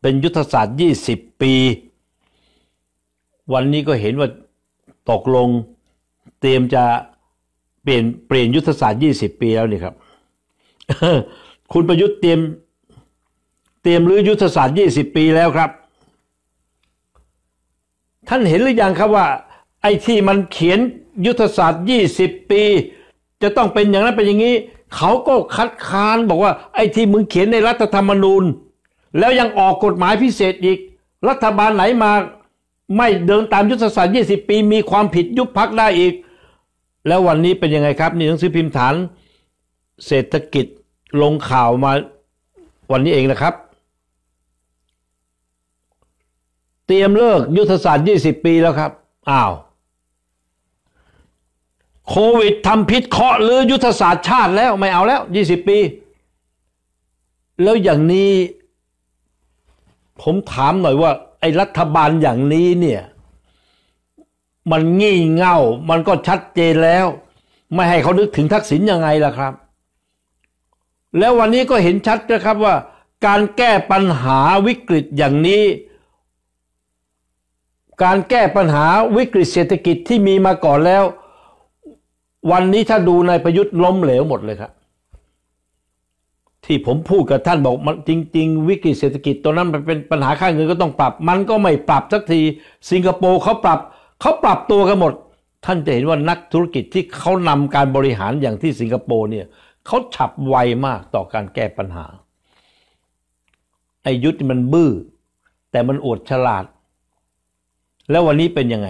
เป็นยุทธศาสตร์20 ปี วันนี้ก็เห็นว่า ตกลง เตรียมจะเปลี่ยนเปลี่ยนยุทธศาสตร์20 ปีแล้วนี่ครับ คุณประยุทธ์เตรียม เตรียมหรือยุทธศาสตร์20 ปีแล้วครับ ท่านเห็นหรือยังครับว่าไอ้ที่มันเขียนยุทธศาสตร์ 20 ปี จะต้องเป็นอย่างนั้นเป็นอย่างนี้ เขาก็คัดค้านบอกว่าไอ้ที่มึงเขียนในรัฐธรรมนูญ แล้วยังออกกฎหมายพิเศษอีก รัฐบาลไหนมาไม่เดินตามยุทธศาสตร์ 20 ปี มีความผิดยุบพักได้อีก แล้ววันนี้เป็นยังไงครับนี่หนังสือพิมพ์ฐาน เศรษฐกิจลงข่าวมาวันนี้เองนะครับ เตรียมเลิกยุทธศาสตร์ 20 ปีแล้วครับอ้าวโควิดทำพิษเคาะหรือยุทธศาสตร์ชาติแล้ว ไม่เอาแล้วยี่สิบปี แล้วอย่างนี้ผมถามหน่อยว่า ไอ้รัฐบาลอย่างนี้เนี่ย มันงี่เง่า มันก็ชัดเจนแล้ว ไม่ให้เขานึกถึงทักษิณยังไงล่ะครับ แล้ววันนี้ก็เห็นชัดนะครับว่า การแก้ปัญหาวิกฤตอย่างนี้ การแก้ปัญหาวิกฤตเศรษฐกิจที่มีมาก่อนแล้ววันนี้ถ้าดูนายประยุทธ์ล้มเหลวหมดเลยครับ ที่ผมพูดกับท่านบอกมัน จริง ๆ วิกฤตเศรษฐกิจตัวนั้นมันเป็นปัญหาค่าเงินก็ต้องปรับ มันก็ไม่ปรับสักที สิงคโปร์เขาปรับ เขาปรับตัวกันหมด ท่านจะเห็นว่านักธุรกิจที่เขานำการบริหารอย่างที่สิงคโปร์เนี่ยเขาฉับไวมากต่อการแก้ปัญหาไอยุทธมันบื้อแต่มันอวดฉลาด แล้ววันนี้เป็นยังไง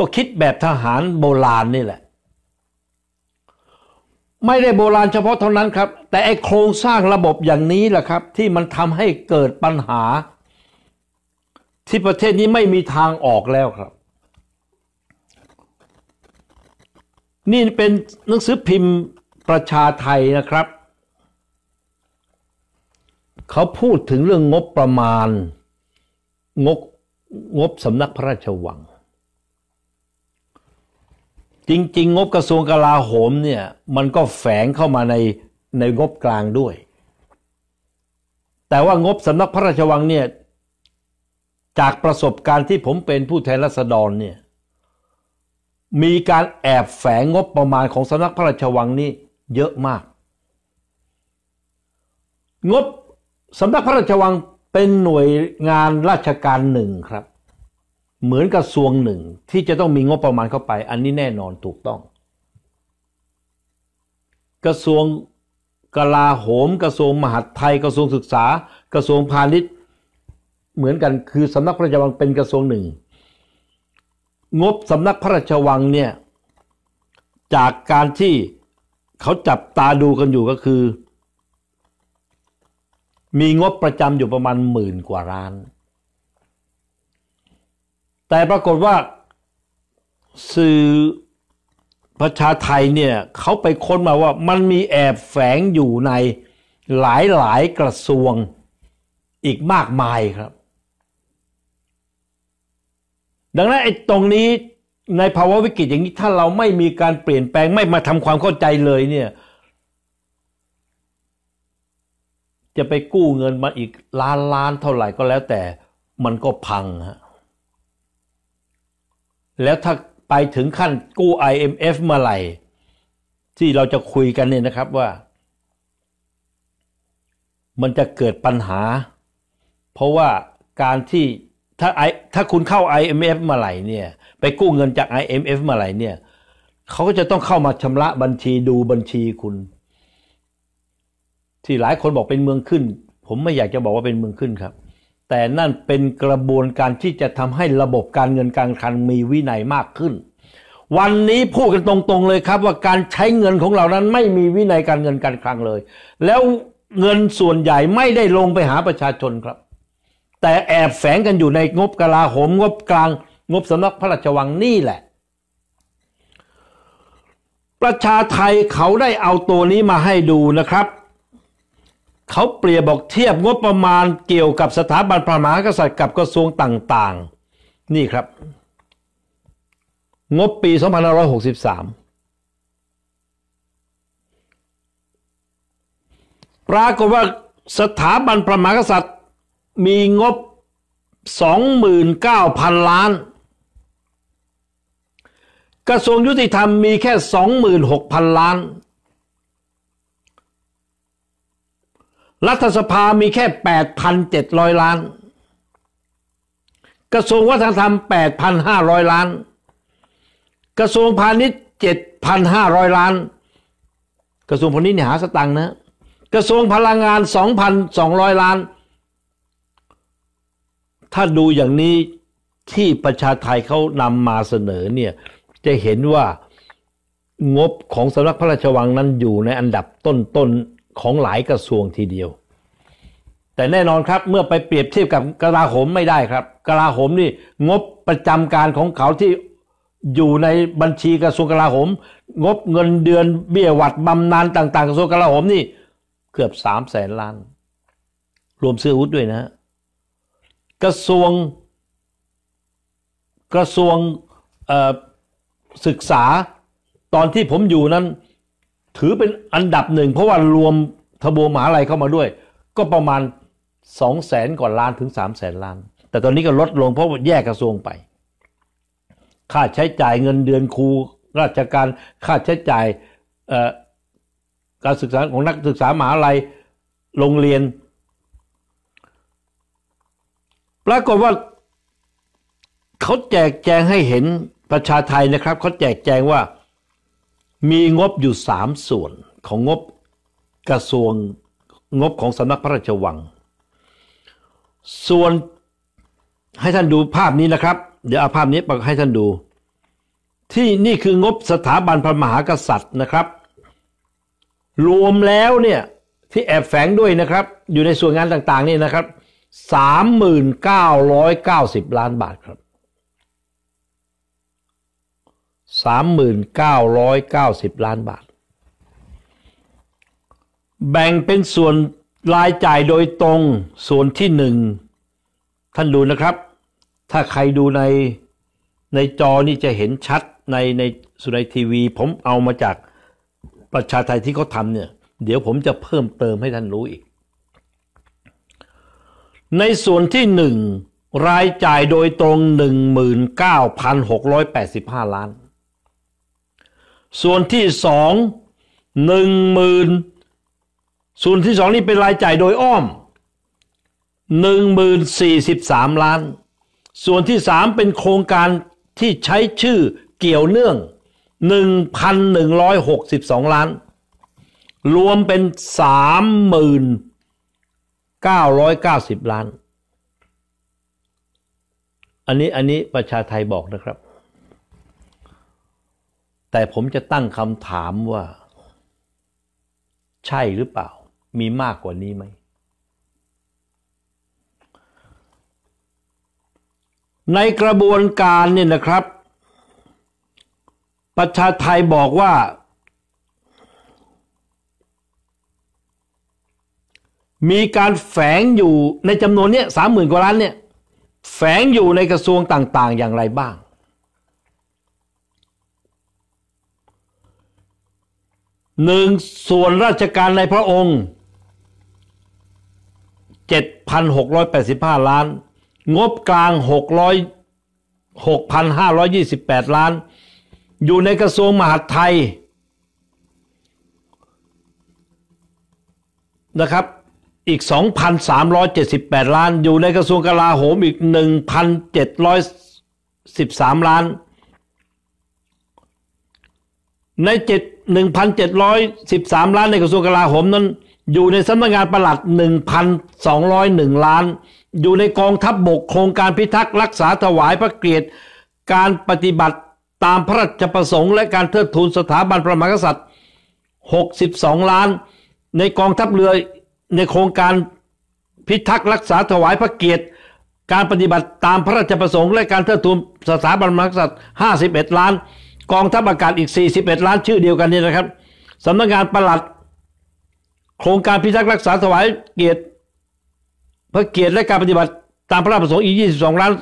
ก็คิดแบบทหารโบราณนี่แหละ ไม่ได้โบราณเฉพาะเท่านั้นครับ แต่ไอโครงสร้างระบบอย่างนี้แหละครับ ที่มันทำให้เกิดปัญหาที่ประเทศนี้ไม่มีทางออกแล้วครับ นี่เป็นหนังสือพิมพ์ประชาไทยนะครับ เขาพูดถึงเรื่องงบประมาณงบงบสำนักพระราชวังจริงๆงบกระทรวงกลาโหมเนี่ยมันก็แฝงเข้ามาในในงบกลางด้วย แต่ว่างบสำนักพระราชวังเนี่ยจากประสบการณ์ที่ผมเป็นผู้แทนรัษฎรเนี่ยมีการแอบแฝงงบประมาณของสำนักพระราชวังนี่เยอะมาก งบสำนักพระราชวังเป็นหน่วยงานราชการหนึ่งครับเหมือนกระทรวงหนึ่งที่จะต้องมีงบประมาณเข้าไป อันนี้แน่นอนถูกต้อง กระทรวงกลาโหม กระทรวงมหาดไทย กระทรวงศึกษา กระทรวงพาณิชย์ เหมือนกันคือสำนักพระราชวังเป็นกระทรวงหนึ่งงบสำนักพระราชวังเนี่ย จากการที่เขาจับตาดูกันอยู่ก็คือ มีงบประจำอยู่ประมาณหมื่นกว่าล้านแต่ปรากฏว่าสื่อประชาไทยเนี่ย เขาไปค้นมาว่ามันมีแอบแฝงอยู่ในหลายหลายกระทรวงอีกมากมายครับ ดังนั้นไอ้ตรงนี้ในภาวะวิกฤตอย่างนี้ถ้าเราไม่มีการเปลี่ยนแปลงไม่มาทำความเข้าใจเลยเนี่ย จะไปกู้เงินมาอีกล้านล้านเท่าไหร่ก็แล้วแต่มันก็พังฮะแล้วถ้าไปถึงขั้นกู้ IMF เมื่อไหร่ที่เราจะคุยกันเนี่ยนะครับว่า มันจะเกิดปัญหา เพราะว่าการที่ถ้าไอถ้าคุณเข้า IMF เมื่อไหร่เนี่ย ไปกู้เงินจาก IMF เมื่อไหร่เนี่ยเขาก็จะต้องเข้ามาชำระบัญชีดูบัญชีคุณที่หลายคนบอกเป็นเมืองขึ้น ผมไม่อยากจะบอกว่าเป็นเมืองขึ้นครับแต่นั่นเป็นกระบวนการที่จะทำให้ระบบการเงินการคลังมีวินัยมากขึ้น วันนี้พูดกันตรงๆเลยครับว่าการใช้เงินของเรานั้นไม่มีวินัยการเงินการคลังเลย แล้วเงินส่วนใหญ่ไม่ได้ลงไปหาประชาชนครับ แต่แอบแฝงกันอยู่ในงบกลาโหม งบกลางงบสำนักพระราชวังนี่แหละ ประชาไทยเขาได้เอาตัวนี้มาให้ดูนะครับเขาเปรียบบอกเทียบงบประมาณเกี่ยวกับสถาบันพระมหากษัตริย์กับกระทรวงต่างๆ นี่ครับ งบปี2563 ปรากฏว่าสถาบันพระมหากษัตริย์มีงบ 29,000 ล้านกระทรวงยุติธรรมมีแค่ 26,000 ล้านรัฐสภามีแค่ 8,700 ล้าน กระทรวงวัฒนธรรม 8,500 ล้าน กระทรวงพาณิชย์ 7,500 ล้าน กระทรวงพาณิชย์เนี่ยหาสตังค์นะ กระทรวงพลังงาน 2,200 ล้าน ถ้าดูอย่างนี้ที่ประชาไทยเขานำมาเสนอเนี่ย จะเห็นว่างบของสำนักพระราชวังนั้นอยู่ในอันดับต้นๆของหลายกระทรวงทีเดียว แต่แน่นอนครับเมื่อไปเปรียบเทียบกับกรลาโหมไม่ได้ครับ กรลาโหมนี่ งบประจำการของเขาที่อยู่ในบัญชีกระทรวงกลาโหม งบเงินเดือนเบี้ยวัดบำนาญต่างๆกระทรวงกรลาโหมนี่ เกือบสามแสนล้าน รวมซื้ออวุธด้วยนะ กระทรวงกระทรวงศึกษาตอนที่ผมอยู่นั้นถือเป็นอันดับหนึ่งเพราะว่ารวมทบวงมหาลัยเข้ามาด้วย ก็ประมาณสองแสนกว่าล้านถึงสามแสนล้าน แต่ตอนนี้ก็ลดลงเพราะแยกกระทรวงไป ค่าใช้จ่ายเงินเดือนครูราชการค่าใช้จ่ายการศึกษาของนักศึกษามหาลัยโรงเรียน ปรากฏว่าเขาแจกแจงให้เห็นประชาไทยนะครับเขาแจกแจงว่ามีงบอยู่สามส่วนของงบกระทรวงงบของสำนักพระราชวัง ส่วนให้ท่านดูภาพนี้นะครับ เดี๋ยวเอาภาพนี้ไปให้ท่านดูที่นี่คืองบสถาบันพระมหากษัตริย์นะครับ รวมแล้วเนี่ย ที่แอบแฝงด้วยนะครับ อยู่ในส่วนงานต่างๆนี่นะครับ 3990ล้านบาทครับ3,990 ล้านบาท แบ่งเป็นส่วนรายจ่ายโดยตรงส่วนที่หนึ่งท่านดูนะครับ ถ้าใครดูในในจอนี่จะเห็นชัดในในสุนทีวีผมเอามาจากประชาไทยที่เขาทำเนี่ย เดี๋ยวผมจะเพิ่มเติมให้ท่านรู้อีก ในส่วนที่หนึ่งรายจ่ายโดยตรง 19,685 ล้านส่วนที่สองหนึ่งมืนส่วนที่สองนี่เป็นรายจ่ายโดยอ้อมหนึ่งมืนสี่สิบสามล้าน ส่วนที่สามเป็นโครงการที่ใช้ชื่อเกี่ยวเนื่องหนึ่งพันหนึ่งร้อยหกสิบสองล้าน รวมเป็นสามหมื่นเก้าร้อยเก้าสิบล้าน อันนี้ อันนี้ประชาไทยบอกนะครับแต่ผมจะตั้งคำถามว่าใช่หรือเปล่า มีมากกว่านี้ไหม ในกระบวนการเนี่ยนะครับประชาไทยบอกว่า มีการแฝงอยู่ในจำนวนเนี้ยสามหมื่นกว่าล้านเนี่ยแฝงอยู่ในกระทรวงต่าง ๆ อย่างไรบ้างหนึ่งส่วนราชการในพระองค์ 7,685 ล้าน งบกลาง600 6,528 ล้าน อยู่ในกระทรวงมหาดไทยนะครับอีก 2,378 ล้าน อยู่ในกระทรวงกลาโหมอีก 1,713 ล้านในเจ็ดหนึ่งพันเจ็ดร้อยสิบสามล้านในกระทรวงกลาโหมนั้น อยู่ในสำนักงานประหลัดหนึ่งพันสองร้อยหนึ่งล้าน อยู่ในกองทัพบบกโครงการพิทักษ์รักษาถวายพระเกียรติ การปฏิบัติตามพระราชประสงค์และการเทิดทูนสถาบันพระมหากษัตริย์ 62 ล้าน ในกองทัพเรือในโครงการพิทักษ์รักษาถวายพระเกียรติ การปฏิบัติตามพระราชประสงค์ และการเทิดทูนสถาบันมหากษัตริย์51 ล้านกองทัพอากาศอีก 41 ล้านชื่อเดียวกันนี่นะครับ สำนักงานประหลัด โครงการพิทักษ์รักษาสวายเกียรติพระเกียรติและการปฏิบัติตามพระราชประสงค์อีก 22 ล้าน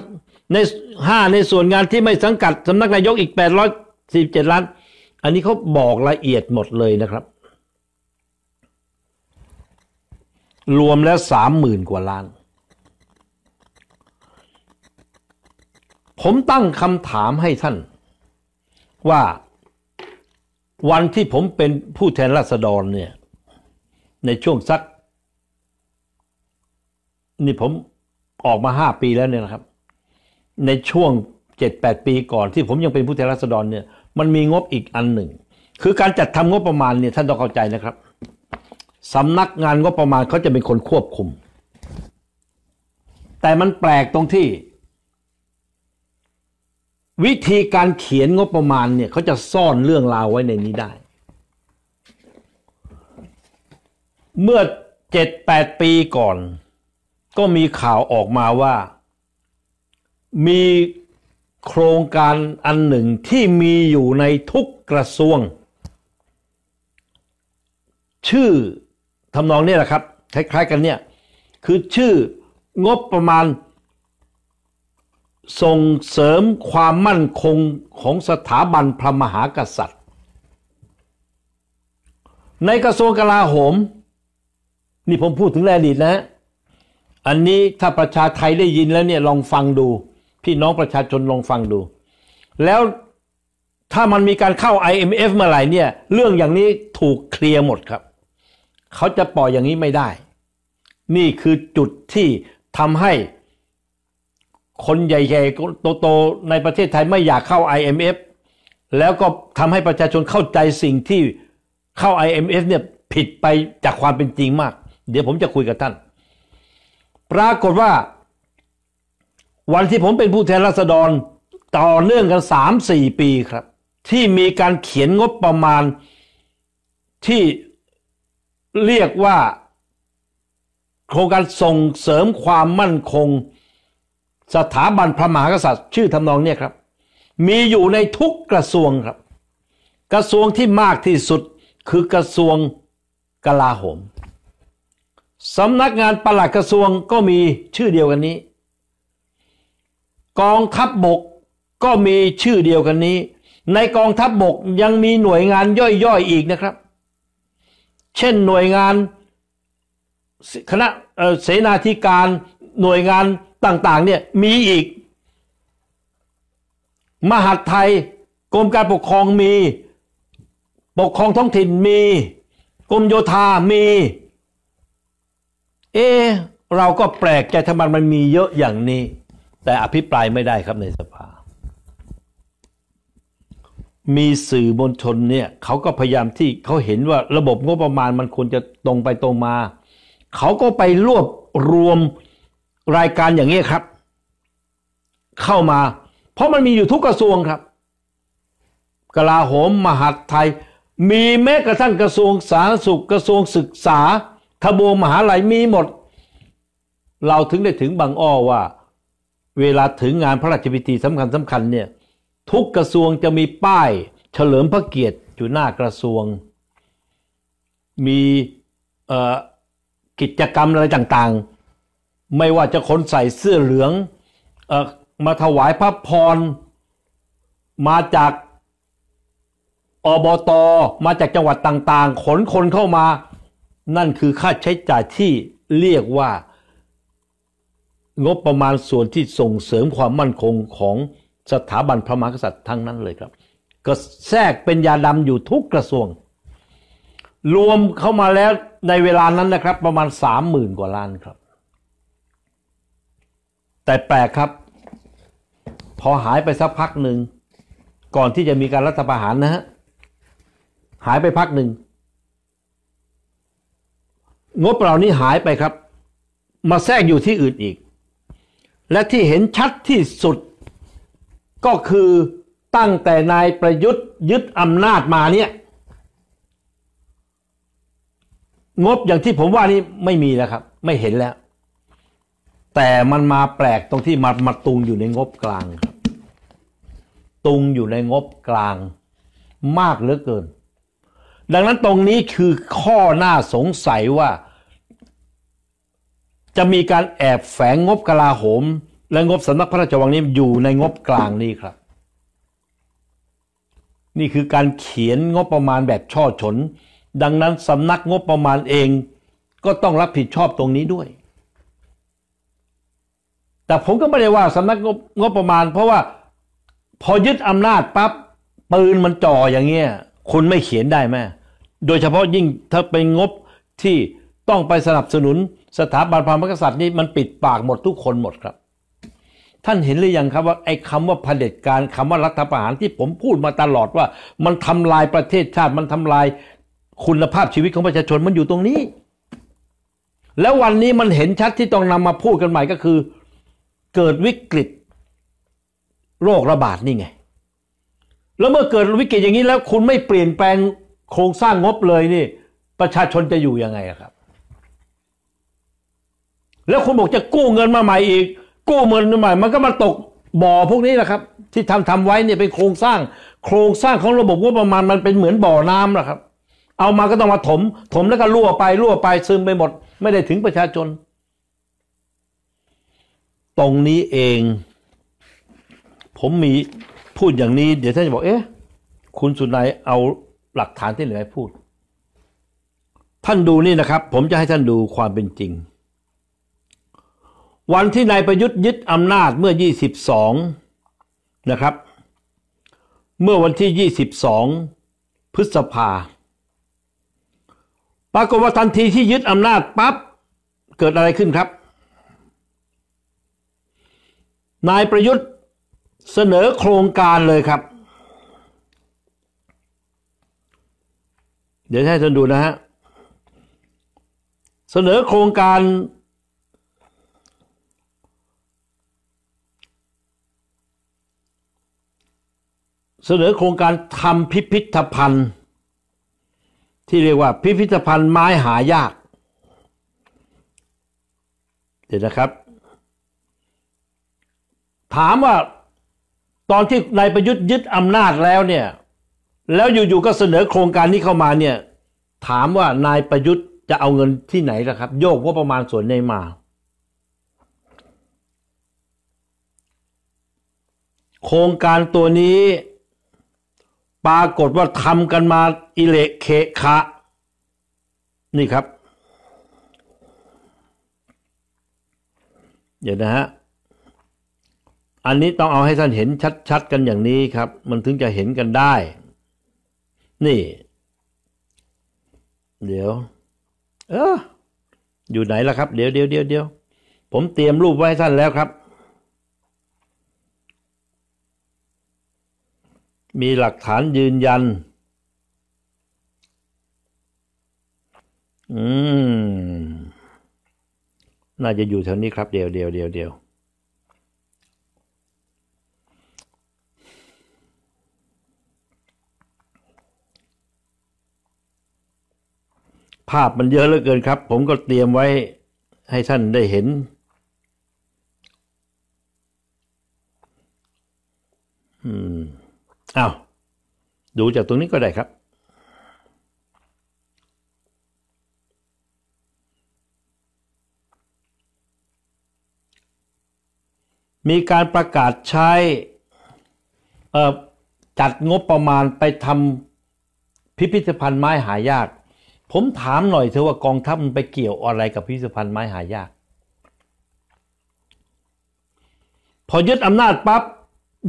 ใน 5 ในส่วนงานที่ไม่สังกัดสำนักนายกอีก 847 ล้าน อันนี้เขาบอกละเอียดหมดเลยนะครับ รวมแล้ว 30,000 กว่าล้าน ผมตั้งคำถามให้ท่านว่าวันที่ผมเป็นผู้แทนราษฎรเนี่ยในช่วงสัก นี่ผมออกมาห้าปีแล้วเนี่ยนะครับ ในช่วงเจ็ดแปดปีก่อนที่ผมยังเป็นผู้แทนราษฎรเนี่ยมันมีงบอีกอันหนึ่ง คือการจัดทำงบประมาณเนี่ยท่านต้องเข้าใจนะครับ สำนักงานงบประมาณเขาจะเป็นคนควบคุม แต่มันแปลกตรงที่วิธีการเขียนงบประมาณเนี่ยเขาจะซ่อนเรื่องราวไว้ในนี้ได้ เมื่อเจ็ดแปดปีก่อนก็มีข่าวออกมาว่า มีโครงการอันหนึ่งที่มีอยู่ในทุกกระทรวง ชื่อทำนองนี้แหละครับคล้ายๆกันเนี่ย คือชื่องบประมาณส่งเสริมความมั่นคงของสถาบันพระมหากษัตริย์ ในกระทรวงกลาโหม นี่ผมพูดถึงแลดีนะ อันนี้ถ้าประชาไทยได้ยินแล้วเนี่ยลองฟังดู พี่น้องประชาชนลองฟังดู แล้วถ้ามันมีการเข้า IMF เมื่อไหร่เนี่ย เรื่องอย่างนี้ถูกเคลียร์หมดครับ เขาจะปล่อยอย่างนี้ไม่ได้ นี่คือจุดที่ทำให้คนใหญ่ๆโต ๆ ในประเทศไทยไม่อยากเข้า IMF แล้วก็ทำให้ประชาชนเข้าใจสิ่งที่เข้า IMF เนี่ย ผิดไปจากความเป็นจริงมาก เดี๋ยวผมจะคุยกับท่าน ปรากฏว่าวันที่ผมเป็นผู้แทนราษฎรต่อเนื่องกันสามสี่ปีครับ ที่มีการเขียนงบประมาณที่เรียกว่าโครงการส่งเสริมความมั่นคงสถาบันพระมหากษัตริย์ชื่อทำนองเนี่ยครับ มีอยู่ในทุกกระทรวงครับ กระทรวงที่มากที่สุดคือกระทรวงกลาโหมสำนักงานประหลัดกระทรวงก็มีชื่อเดียวกันนี้ กองทัพบบกก็มีชื่อเดียวกันนี้ ในกองทัพบบกยังมีหน่วยงานย่อยๆอีกนะครับ เช่นหน่วยงานคณะเสนาธิการหน่วยงานต่างๆเนี่ยมีอีก มหาดไทยกรมการปกครองมี ปกครองท้องถิ่นมี กรมโยธามี เอ เราก็แปลกใจทำไมมันมีเยอะอย่างนี้ แต่อภิปรายไม่ได้ครับในสภา มีสื่อมวลชนเนี่ยเขาก็พยายามที่เขาเห็นว่าระบบงบประมาณมันควรจะตรงไปตรงมา เขาก็ไปรวบรวมรายการอย่างนี้ครับเข้ามา เพราะมันมีอยู่ทุกกระทรวงครับ กลาโหมมหาไทย มีแม้กระทั่งกระทรวง สาธารณสุขกระทรวงศึกษาทบวงมหาลัยมีหมด เราถึงได้ถึงบางอ้อว่าเวลาถึงงานพระราชพิธีสำคัญสำคัญเนี่ยทุกกระทรวงจะมีป้ายเฉลิมพระเกียรติอยู่หน้ากระทรวง มีกิจกรรมอะไรต่าง ๆไม่ว่าจะคนใส่เสื้อเหลืองออมาถวายพระพร มาจากอบตอมาจากจังหวัดต่างๆ ขนคนเข้ามา นั่นคือค่าใช้จ่ายที่เรียกว่างบประมาณส่วนที่ส่งเสริมความมั่นคงของสถาบันพระมหากษัตริย์ทั้งนั้นเลยครับ ก็แทรกเป็นยาดำอยู่ทุกกระทรวง รวมเข้ามาแล้วในเวลานั้นนะครับ ประมาณสามหมื่นกว่าล้านครับแต่แปลกครับ พอหายไปสักพักหนึ่งก่อนที่จะมีการรัฐประหารนะฮะ หายไปพักหนึ่งงบเหล่านี้หายไปครับ มาแทรกอยู่ที่อื่นอีก และที่เห็นชัดที่สุด ก็คือตั้งแต่นายประยุทธ์ ยึดอำนาจมา เนี่ยงบอย่างที่ผมว่านี่ไม่มีแล้วครับไม่เห็นแล้วแต่มันมาแปลกตรงที่มันมาตุงอยู่ในงบกลางครับตุงอยู่ในงบกลางมากเหลือเกิน ดังนั้นตรงนี้คือข้อหน้าสงสัยว่า จะมีการแอบแฝงงบกลาโหม และงบสำนักพระราชวังนี้อยู่ในงบกลางนี่ครับ นี่คือการเขียนงบประมาณแบบช่อฉน ดังนั้นสำนักงบประมาณเอง ก็ต้องรับผิดชอบตรงนี้ด้วยแต่ผมก็ไม่ได้ว่าสำนักงบประมาณ เพราะว่า พอยึดอำนาจปั๊บปืนมันจ่ออย่างเงี้ย คุณไม่เขียนได้ไหมโดยเฉพาะยิ่งถ้าเป็นงบที่ต้องไปสนับสนุนสถาบันพระมหากษัตริย์นี่มันปิดปากหมดทุกคนหมดครับ ท่านเห็นหรือยังครับว่า ไอ้คำว่าเผด็จการคำว่ารัฐประหาร ที่ผมพูดมาตลอดว่ามันทำลายประเทศชาติมันทำลาย คุณภาพชีวิตของประชาชนมันอยู่ตรงนี้ แล้ววันนี้มันเห็นชัดที่ต้องนำมาพูดกันใหม่ก็คือเกิดวิกฤตโรคระบาดนี่ไง แล้วเมื่อเกิดวิกฤตอย่างนี้แล้ว คุณไม่เปลี่ยนแปลงโครงสร้างงบเลยนี่ ประชาชนจะอยู่ยังไงครับ แล้วคุณบอกจะกู้เงินมาใหม่อีก กู้เงินมาใหม่ มันก็มาตกบ่อพวกนี้แหละครับ ที่ทำทำไว้เนี่ยเป็นโครงสร้าง โครงสร้างของระบบว่าประมาณมันเป็นเหมือนบ่อน้ำแหละครับ เอามาก็ต้องมาถมถมแล้วก็รั่วไป รั่วไป ซึมไปหมด ไม่ได้ถึงประชาชนตรงนี้เอง ผมมีพูดอย่างนี้ เดี๋ยวท่านจะบอก เอ๊ะ คุณสุนัยเอาหลักฐานที่เหลือพูด ท่านดูนี่นะครับ ผมจะให้ท่านดูความเป็นจริง วันที่นายประยุทธ์ยึดอำนาจเมื่อ 22 นะครับ เมื่อวันที่ 22 พฤษภาปรากฏว่าทันทีที่ยึดอำนาจปับ๊บ เกิดอะไรขึ้นครับนายประยุทธ์เสนอโครงการเลยครับ เดี๋ยวให้ท่านดูนะฮะ เสนอโครงการ เสนอโครงการทำพิพิธภัณฑ์ ที่เรียกว่าพิพิธภัณฑ์ไม้หายาก เดี๋ยวนะครับถามว่าตอนที่นายประยุทธ์ยึดอำนาจแล้วเนี่ยแล้วอยู่ ๆ ก็เสนอโครงการนี้เข้ามาเนี่ยถามว่านายประยุทธ์จะเอาเงินที่ไหนล่ะครับ โยกว่าประมาณส่วนในมา โครงการตัวนี้ ปรากฏว่าทำกันมาอิเลเคคะ นี่ครับเดี๋ยวนะฮะอันนี้ต้องเอาให้ท่านเห็นชัดๆกันอย่างนี้ครับ มันถึงจะเห็นกันได้ นี่ เดี๋ยวเอออยู่ไหนล่ะครับเดี๋ยวเดี๋ยวเดี๋ยวเดี๋ยวผมเตรียมรูปไว้ให้ท่านแล้วครับ มีหลักฐานยืนยันอืมน่าจะอยู่แถวนี้ครับเดี๋ยวเดี๋ยวเดี๋ยวเดี๋ยวยวภาพมันเยอะเหลือเกินครับ ผมก็เตรียมไว้ให้ท่านได้เห็นอืมอ้าวดูจากตรงนี้ก็ได้ครับ มีการประกาศใช้จัดงบประมาณไปทำพิพิธภัณฑ์ไม้หายากผมถามหน่อยเถอะว่ากองทัพมันไปเกี่ยวอะไรกับพิพิธภัณฑ์ไม้หายาก พอยึดอำนาจปั๊บ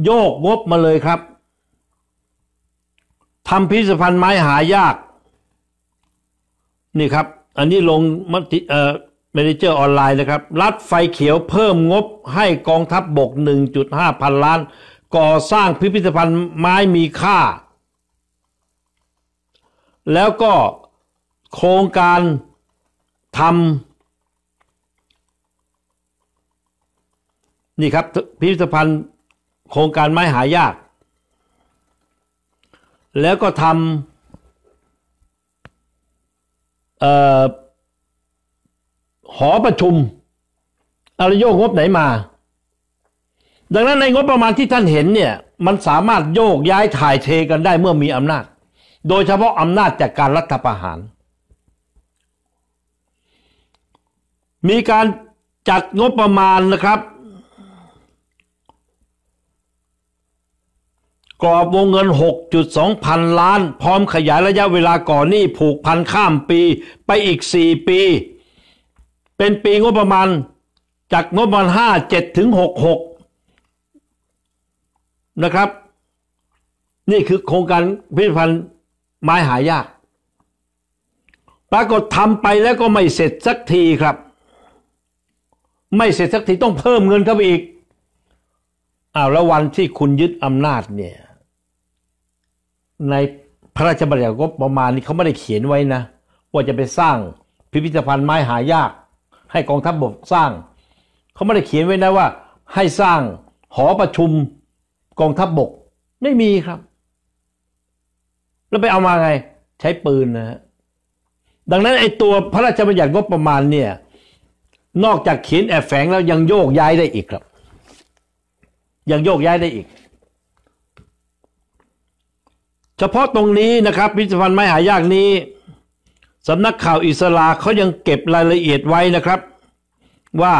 โยกงบมาเลยครับทำพิพิธภัณฑ์ไม้หายาก นี่ครับอันนี้ลงมติเอ่อเมนเจอร์ออนไลน์นะครับ รัดไฟเขียวเพิ่มงบให้กองทัพบบก1.5 พันล้าน ก่อสร้างพิพิธภัณฑ์ไม้มีค่า แล้วก็โครงการทำนี่ครับ พิพิธภัณฑ์โครงการไม้หายาก แล้วก็ทำหอประชุมอะไรโยกงบไหนมา ดังนั้นในงบประมาณที่ท่านเห็นเนี่ย มันสามารถโยกย้ายถ่ายเทกันได้เมื่อมีอำนาจ โดยเฉพาะอำนาจจากการรัฐประหารมีการจัดงบประมาณนะครับกรอบวงเงิน 6.2 พัน ล้านพร้อมขยายระยะเวลาก่อนหนี้ผูกพันข้ามปีไปอีก 4 ปี เป็นปีงบประมาณจากงบประมาณ 57ถึง66 นะครับ นี่คือโครงการพิพิธภัณฑ์ไม้หายาก ปรากฏทำไปแล้วก็ไม่เสร็จสักทีครับไม่เสร็จสักทีต้องเพิ่มเงินเข้าไปอีกเอาแล้ววันที่คุณยึดอำนาจเนี่ย ในพระราชบัญญัติงบประมาณนี้เขาไม่ได้เขียนไว้นะ ว่าจะไปสร้างพิพิธภัณฑ์ไม้หายาก ให้กองทัพบบกสร้างเขาไม่ได้เขียนไว้นะว่า ให้สร้างหอประชุม กองทัพบบก ไม่มีครับ แล้วไปเอามาไง ใช้ปืนนะฮะดังนั้นไอ้ตัวพระราชบัญญัติงบประมาณเนี่ยนอกจากเขียนแอบแฝงแล้วยังโยกย้ายได้อีกครับ ยังโยกย้ายได้อีก เฉพาะตรงนี้นะครับ พิพิธภัณฑ์ไม้หายากนี้สำนักข่าวอิสลาเขายังเก็บรายละเอียดไว้นะครับ ว่า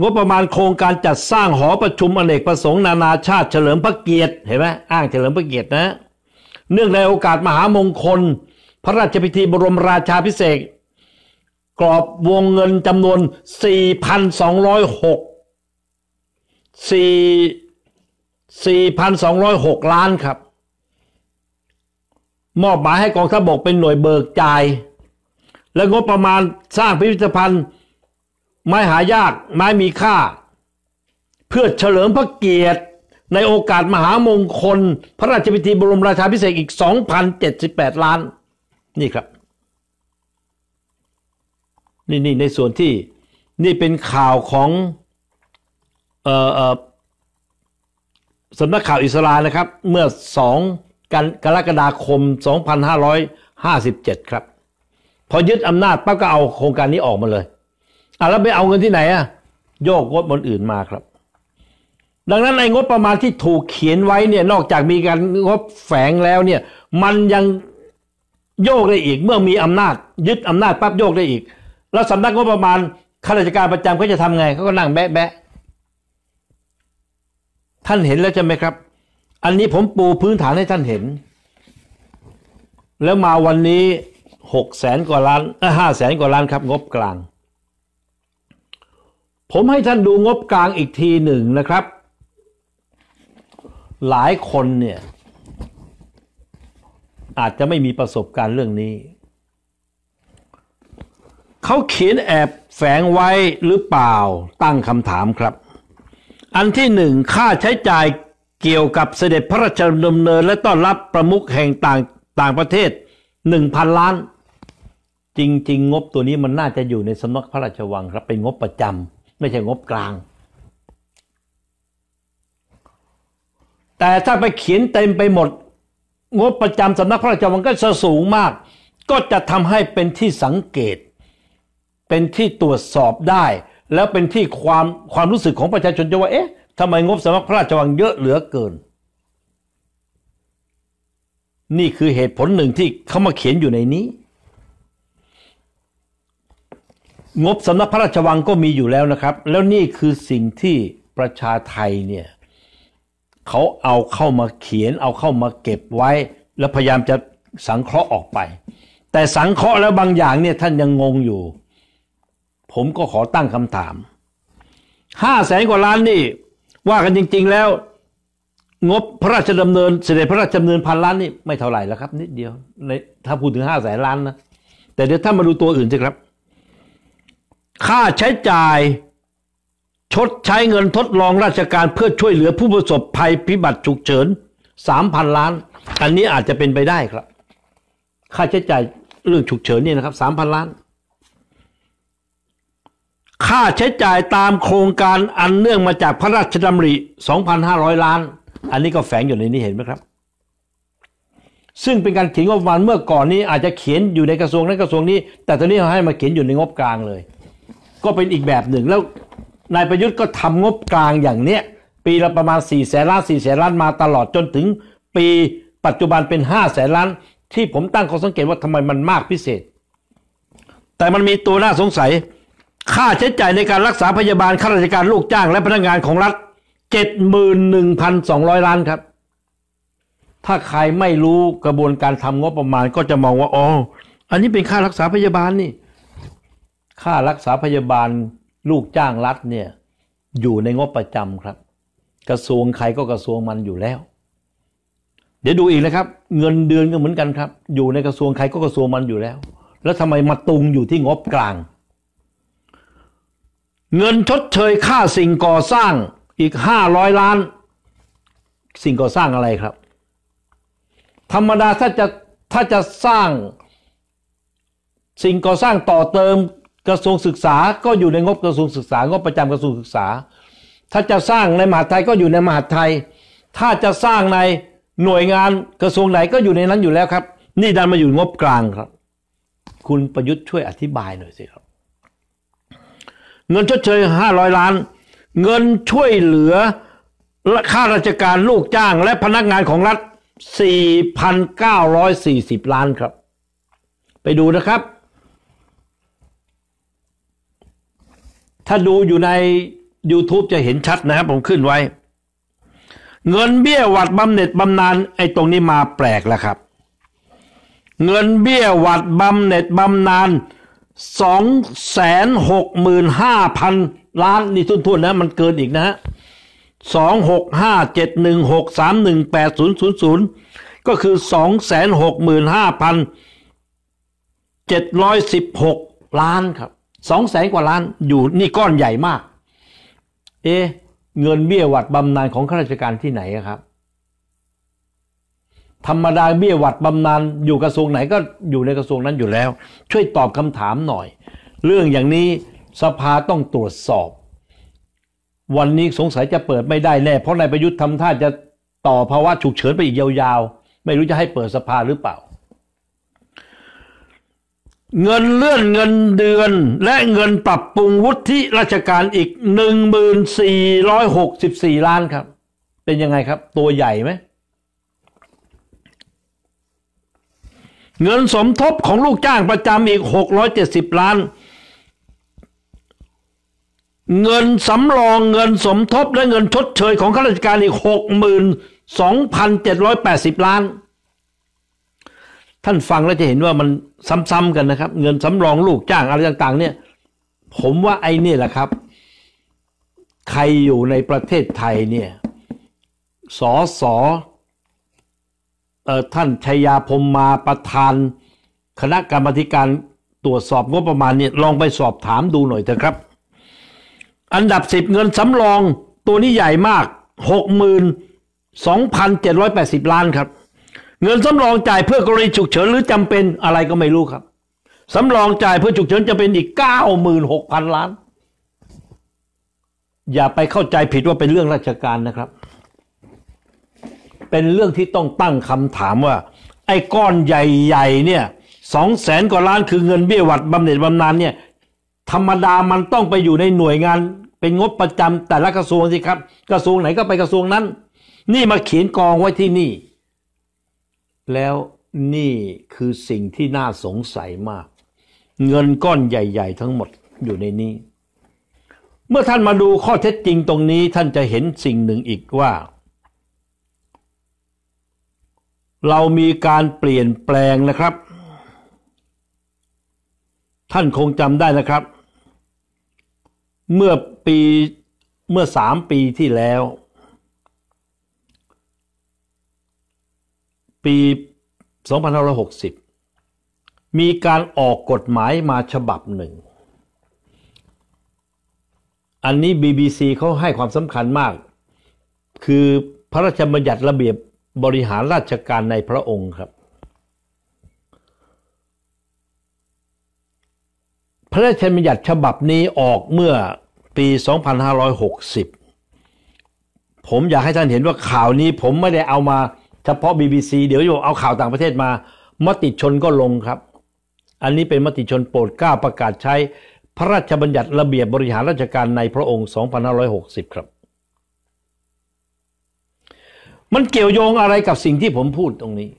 งบประมาณโครงการจัดสร้างหอประชุมอเนกประสงค์ นานาชาติเฉลิมพระเกียรติเห็นไหมอ้างเฉลิมพระเกียรตินะ เนื่องในโอกาสมหามงคลพระราชพิธีบรมราชาพิเศษกรอบวงเงินจำนวน 4,206 4 4,206ล้านครับ มอบหมายให้กองทัพบกเป็นหน่วยเบิกจ่าย และงบประมาณสร้างพิพิธภัณฑ์ไม้หายากไม้มีค่า เพื่อเฉลิมพระเกียรติในโอกาสมหามงคล พระราชพิธีบรมราชาพิเศษอีก 2,078 ล้านนี่ครับนี่นี่ในส่วนที่นี่เป็นข่าวของเอ่อเอ่อสำนักข่าวอิสรานะครับ เมื่อสองกันกรกฎาคม 2557 ครับ พอยึดอำนาจปั๊บก็เอาโครงการนี้ออกมาเลยอ่แล้วไปเอาเงินที่ไหนอ่ะโยกงบบนอื่นมาครับ ดังนั้นในงบประมาณที่ถูกเขียนไว้เนี่ยนอกจากมีการงบแฝงแล้วเนี่ยมันยังโยกได้อีกเมื่อมีอำนาจยึดอำนาจปั๊บโยกได้อีกแล้วสำนักงบประมาณข้าราชการประจำเขาจะทำไงเขาก็นั่งแบะแบะท่านเห็นแล้วใช่ไหมครับ อันนี้ผมปูพื้นฐานให้ท่านเห็น แล้วมาวันนี้หกแสนกว่าล้านห้าแสนกว่าล้านครับ งบกลาง ผมให้ท่านดูงบกลางอีกทีหนึ่งนะครับ หลายคนเนี่ยอาจจะไม่มีประสบการณ์เรื่องนี้ เขาเขียนแอบแฝงไว้หรือเปล่าตั้งคำถามครับ อันที่หนึ่งค่าใช้จ่ายเกี่ยวกับเสด็จพระราชดำเนินและต้อนรับประมุขแห่งต่างต่างประเทศ 1,000 ล้าน จริงๆ งบตัวนี้มันน่าจะอยู่ในสำนักพระราชวังครับเป็นงบประจำไม่ใช่งบกลาง แต่ถ้าไปเขียนเต็มไปหมดงบประจำสำนักพระราชวังก็จะสูงมาก ก็จะทำให้เป็นที่สังเกต เป็นที่ตรวจสอบได้ แล้วเป็นที่ความความรู้สึกของประชาชนจะ ว่า เอ๊ะ ทำไมงบสำนักพระราชวังเยอะเหลือเกิน นี่คือเหตุผลหนึ่งที่เขามาเขียนอยู่ในนี้ งบสำนักพระราชวังก็มีอยู่แล้วนะครับ แล้วนี่คือสิ่งที่ประชาไทยเนี่ยเขาเอาเข้ามาเขียน เอาเข้ามาเก็บไว้ แล้วพยายามจะสังเคราะห์ออกไป แต่สังเคราะห์แล้วบางอย่างเนี่ยท่านยังงงอยู่ ผมก็ขอตั้งคำถามห้าแสนกว่าล้านนี่ ว่ากันจริงๆแล้ว งบพระราชดำเนินเสด็จพระราชดำเนินพันล้านนี่ไม่เท่าไหร่แล้วครับนิดเดียวในถ้าพูดถึงห้าแสนล้านนะแต่เดี๋ยวถ้ามาดูตัวอื่นสิครับ ค่าใช้จ่ายชดใช้เงินทดลองราชการเพื่อช่วยเหลือผู้ประสบภัยพิบัติฉุกเฉินสามพันล้าน อันนี้อาจจะเป็นไปได้ครับ ค่าใช้จ่ายเรื่องฉุกเฉินนี่นะครับสามพันล้าน ค่าใช้จ่ายตามโครงการอันเนื่องมาจากพระราชดำริสองพันห้าร้อยล้าน อันนี้ก็แฝงอยู่ในนี้เห็นไหมครับ ซึ่งเป็นการเขียนงบประมาณเมื่อก่อนนี้ อาจจะเขียนอยู่ในกระทรวงนั้นกระทรวงนี้ แต่ตอนนี้เขาให้มาเขียนอยู่ในงบกลางเลย ก็เป็นอีกแบบหนึ่งแล้วนายประยุทธ์ก็ทำงบกลางอย่างเนี้ย ปีละประมาณ4ี่แสนล้านสี่แสนล้านมาตลอดจนถึงปีปัจจุบันเป็น5้าแสนล้าน ที่ผมตั้งข้อสังเกตว่าทำไมมันมากพิเศษ แต่มันมีตัวน่าสงสัย ค่าใช้จ่ายในการรักษาพยาบาลข้าราชการลูกจ้างและพนักงานของรัฐ 71,200 ล้านครับ ถ้าใครไม่รู้กระบวนการทำงบประมาณก็จะมองว่าอ๋ออันนี้เป็นค่ารักษาพยาบาลนี่ค่ารักษาพยาบาลลูกจ้างรัฐเนี่ยอยู่ในงบประจำครับ กระทรวงใคร ก็กระทรวงมันอยู่แล้ว เดี๋ยวดูอีกนะครับ เงินเดือนก็เหมือนกันครับ อยู่ในกระทรวงใคร ก็กระทรวงมันอยู่แล้ว แล้วทำไมมาตุงอยู่ที่งบกลาง เงินชดเชยค่าสิ่งก่อสร้างอีกห้าร้อยล้าน สิ่งก่อสร้างอะไรครับ ธรรมดาถ้าจะถ้าจะสร้าง สิ่งก่อสร้างต่อเติมกระทรวงศึกษาก็อยู่ในงบกระทรวงศึกษางบประจำกระทรวงศึกษา ถ้าจะสร้างในมหาดไทยก็อยู่ในมหาดไทย ถ้าจะสร้างในหน่วยงานกระทรวงไหนก็อยู่ในนั้นอยู่แล้วครับ นี่ดันมาอยู่งบกลางครับ คุณประยุทธ์ช่วยอธิบายหน่อยสิครับ เงินชดเชยห้าร้อยล้าน เงินช่วยเหลือค่าราชการลูกจ้างและพนักงานของรัฐ 4,940 ล้านครับ ไปดูนะครับถ้าดูอยู่ใน YouTube จะเห็นชัดนะครับ ผมขึ้นไว้ เงินเบี้ยหวัดบำเหน็จบำนาญไอ้ตรงนี้มาแปลกแล้วครับ เงินเบี้ยหวัดบำเหน็จบำนาญสองแสนหกหมื่นห้าพันล้านนี่ทุนๆนะ มันเกินอีกนะฮะสองหกห้าเจ็ดหนึ่งหกสามหนึ่งแปดศูนย์ศูนย์ศูนย์ก็คือสองแสนหกหมื่นห้าพันเจ็ดร้อยสิบหกล้านครับสองแสนกว่าล้านอยู่นี่ก้อนใหญ่มาก เอ เงินเบี้ยหวัดบำนาญของข้าราชการที่ไหนครับ ธรรมดาเบี้ยหวัดบำนาญอยู่กระทรวงไหนก็อยู่ในกระทรวงนั้นอยู่แล้ว ช่วยตอบคำถามหน่อย เรื่องอย่างนี้สภาต้องตรวจสอบ วันนี้สงสัยจะเปิดไม่ได้แน่เพราะนายประยุทธ์ทำท่าจะต่อภาวะฉุกเฉินไปอีกยาวๆ ไม่รู้จะให้เปิดสภาหรือเปล่าเงินเลื่อนเงินเดือนและเงินปรับปรุงวุฒิราชการอีก 1,464 ล้านครับ เป็นยังไงครับตัวใหญ่ไหมเงินสมทบของลูกจ้างประจำอีก 670 ล้าน เงินสำรองเงินสมทบและเงินชดเชยของข้าราชการอีก62,780 ล้านท่านฟังแล้วจะเห็นว่ามันซ้ำๆกันนะครับ เงินสำรองลูกจ้างอะไรต่างๆเนี่ยผมว่าไอ้นี่แหละครับ ใครอยู่ในประเทศไทยเนี่ยสอสอเอ่อท่านชัยยาพมมาประธาน คณะกรรมการตรวจสอบงบประมาณเนี่ย ลองไปสอบถามดูหน่อยเถอะครับ อันดับสิบเงินสำรองตัวนี้ใหญ่มากหกหมื่นสองพันเจ็ดร้อยแปดสิบล้านครับเงินสำรองจ่าย เพื่อกรณีฉุกเฉินหรือจำเป็นอะไรก็ไม่รู้ครับสำรองจ่ายเพื่อฉุกเฉินจะเป็นอีกเก้าหมื่นหกพันล้าน อย่าไปเข้าใจผิดว่าเป็นเรื่องราชการนะครับ เป็นเรื่องที่ต้องตั้งคำถามว่า ไอ้ก้อนใหญ่ๆเนี่ยสองแสนกว่าล้าน คือเงินเบี้ยหวัดบำเหน็จบำนาญเนี่ย ธรรมดามันต้องไปอยู่ในหน่วยงาน เป็นงบประจำแต่ละกระทรวงสิครับ กระทรวงไหนก็ไปกระทรวงนั้น นี่มาเขียนกองไว้ที่นี่แล้วนี่คือสิ่งที่น่าสงสัยมาก เงินก้อนใหญ่ ๆ ทั้งหมดอยู่ในนี้ เมื่อท่านมาดูข้อเท็จจริงตรงนี้ ท่านจะเห็นสิ่งหนึ่งอีกว่า เรามีการเปลี่ยนแปลงนะครับ ท่านคงจำได้นะครับ เมื่อปี เมื่อสามปีที่แล้วปี 2560 มีการออกกฎหมายมาฉบับหนึ่ง อันนี้ BBC เขาให้ความสำคัญมาก คือพระราชบัญญัติระเบียบบริหารราชการในพระองค์ครับ พระราชบัญญัติฉบับนี้ออกเมื่อปี 2560 ผมอยากให้ท่านเห็นว่าข่าวนี้ผมไม่ได้เอามาเฉพาะ BBC เดี๋ยวโยเอาข่าวต่างประเทศมา มติชนก็ลงครับ อันนี้เป็นมติชนโปรดกล้าประกาศใช้ พระราชบัญญัติระเบียบบริหารราชการในพระองค์ 2560 ครับ มันเกี่ยวโยงอะไรกับสิ่งที่ผมพูดตรงนี้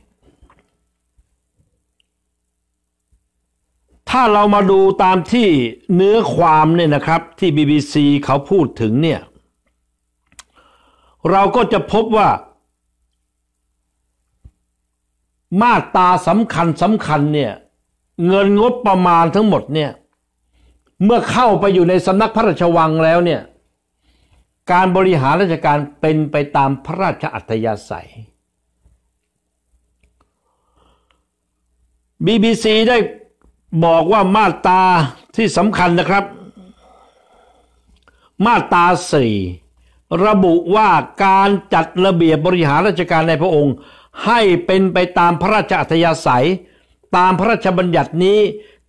ถ้าเรามาดูตามที่เนื้อความเนี่ยนะครับที่ BBC เขาพูดถึงเนี่ยเราก็จะพบว่ามาตาสำคัญสำคัญ เนี่ย เงินงบประมาณทั้งหมดเนี่ยเมื่อเข้าไปอยู่ในสำนักพระราชวังแล้วเนี่ยการบริหารราชการเป็นไปตามพระราชอัธยาศัย BBC ได้บอกว่ามาตาที่สำคัญนะครับ มาตาสี่ระบุว่าการจัดระเบียบบริหารราชการในพระองค์ให้เป็นไปตามพระราชอัธยาศัย ตามพระราชบัญญัตินี้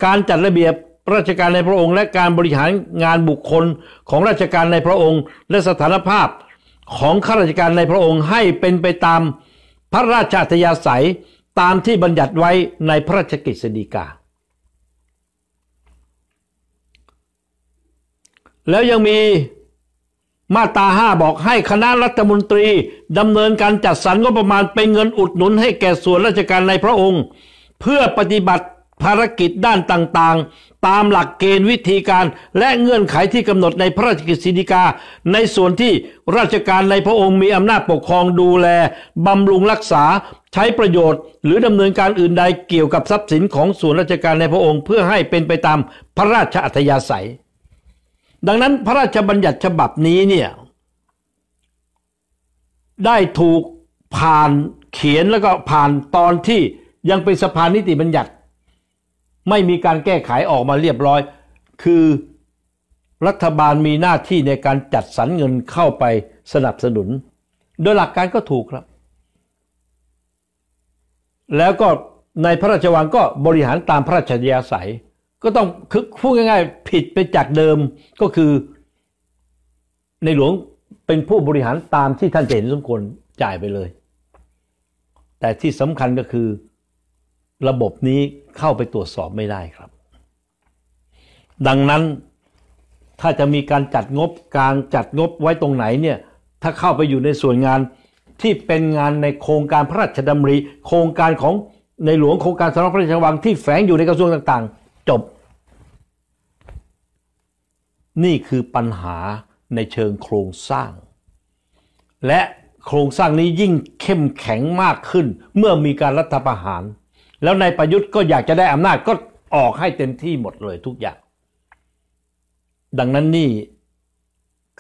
การจัดระเบียบราชการในพระองค์ และการบริหารงานบุคคลของราชการในพระองค์และสถานภาพของข้าราชการในพระองค์ ให้เป็นไปตามพระราชอัธยาศัยตามที่บัญญัติไว้ในพระราชกฤษฎีกาแล้วยังมีมาตราบอกให้คณะรัฐมนตรีดำเนินการจัดสรรงบประมาณเป็นเงินอุดหนุนให้แก่ส่วนราชการในพระองค์ เพื่อปฏิบัติภารกิจด้านต่างๆ ตามหลักเกณฑ์วิธีการ และเงื่อนไขที่กำหนดในพระราชกิสินีกาในส่วนที่ราชการในพระองค์มีอำนาจปกครองดูแลบำรุงรักษาใช้ประโยชน์ หรือดำเนินการอื่นใดเกี่ยวกับทรัพย์สินของส่วนราชการในพระองค์เพื่อให้เป็นไปตามพระราชอัธยาศัยดังนั้นพระราชบัญญัติฉบับนี้เนี่ยได้ถูกผ่านเขียนแล้วก็ผ่านตอนที่ยังเป็นสภานิติบัญญัติ ไม่มีการแก้ไขออกมาเรียบร้อย คือรัฐบาลมีหน้าที่ในการจัดสรรเงินเข้าไปสนับสนุน โดยหลักการก็ถูกครับ แล้วก็ในพระราชวังก็บริหารตามพระราชยาศัยก็ต้องคือพูดง่ายๆผิดไปจากเดิมก็คือในหลวงเป็นผู้บริหารตามที่ท่านเห็นสมควรจ่ายไปเลย แต่ที่สำคัญก็คือระบบนี้เข้าไปตรวจสอบไม่ได้ครับ ดังนั้นถ้าจะมีการจัดงบการจัดงบไว้ตรงไหนเนี่ยถ้าเข้าไปอยู่ในส่วนงานที่เป็นงานในโครงการพระราชดำริโครงการของในหลวงโครงการสำนักพระราชวัง ที่แฝงอยู่ในกระทรวงต่าง ๆจบ นี่คือปัญหาในเชิงโครงสร้าง และโครงสร้างนี้ยิ่งเข้มแข็งมากขึ้น เมื่อมีการรัฐประหาร แล้วนายประยุทธ์ก็อยากจะได้อำนาจก็ออกให้เต็มที่หมดเลยทุกอย่าง ดังนั้นนี่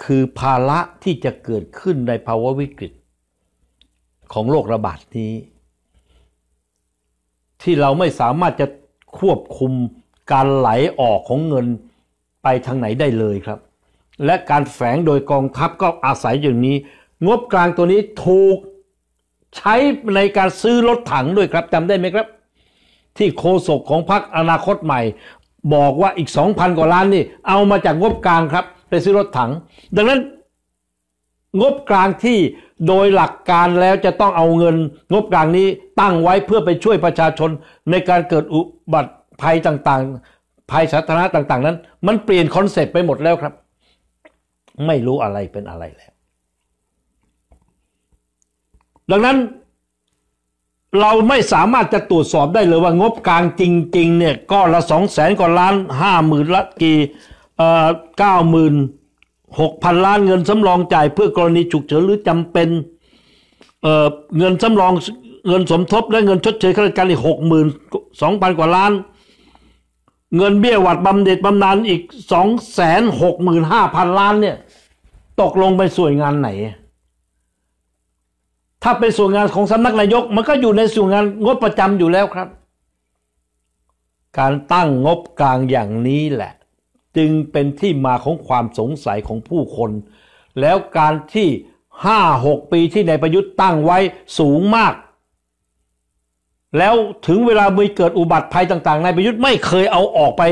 คือภาระที่จะเกิดขึ้นในภาวะวิกฤตของโรคระบาดนี้ที่เราไม่สามารถจะ ควบคุมการไหลออกของเงินไปทางไหนได้เลยครับ และการแฝงโดยกองทัพก็อาศัยอย่างนี้ งบกลางตัวนี้ถูกใช้ในการซื้อรถถังด้วยครับจำได้ไหมครับ ที่โคศกของพรรคอนาคตใหม่ บอกว่าอีก2,000กว่าล้านนี่เอามาจากงบกลางครับ ไปซื้อรถถัง ดังนั้นงบกลางที่โดยหลักการแล้วจะต้องเอาเงิน งบกลางนี้ตั้งไว้เพื่อไปช่วยประชาชนในการเกิดอุบัติภัยต่างๆ ภัยสาธารณะต่าง ๆนั้น มันเปลี่ยนคอนเซปต์ไปหมดแล้วครับ ไม่รู้อะไรเป็นอะไรแล้ว ดังนั้นเราไม่สามารถจะตรวจสอบได้เลยว่างบกลางจริงๆเนี่ยก็ละสองแสนกว่าล้านห้าหมื่นละกี่เก้าหมื่นหกพันล้าน เงินสำรองจ่ายเพื่อกรณีฉุกเฉินหรือจำเป็นเเงินสำรองเงินสมทบและเงินชดเชยข้าราชการอีกหกหมื่นสองพันกว่าล้านเงินเบี้ยหวัดบำเหน็จบำนาญอีกสองแสนหกหมื่นห้าพันล้านเนี่ยตกลงไปส่วนงานไหน ถ้าเป็นส่วนงานของสำนักนายกมันก็อยู่ในส่วนงานงบประจำอยู่แล้วครับ การตั้งงบกลางอย่างนี้แหละ จึงเป็นที่มาของความสงสัยของผู้คน แล้วการที่ห้าหกปีที่นายประยุทธ์ตั้งไว้สูงมากแล้วถึงเวลามีเกิดอุบัติภัย ต่างๆ นายประยุทธ์ไม่เคยเอาออกไป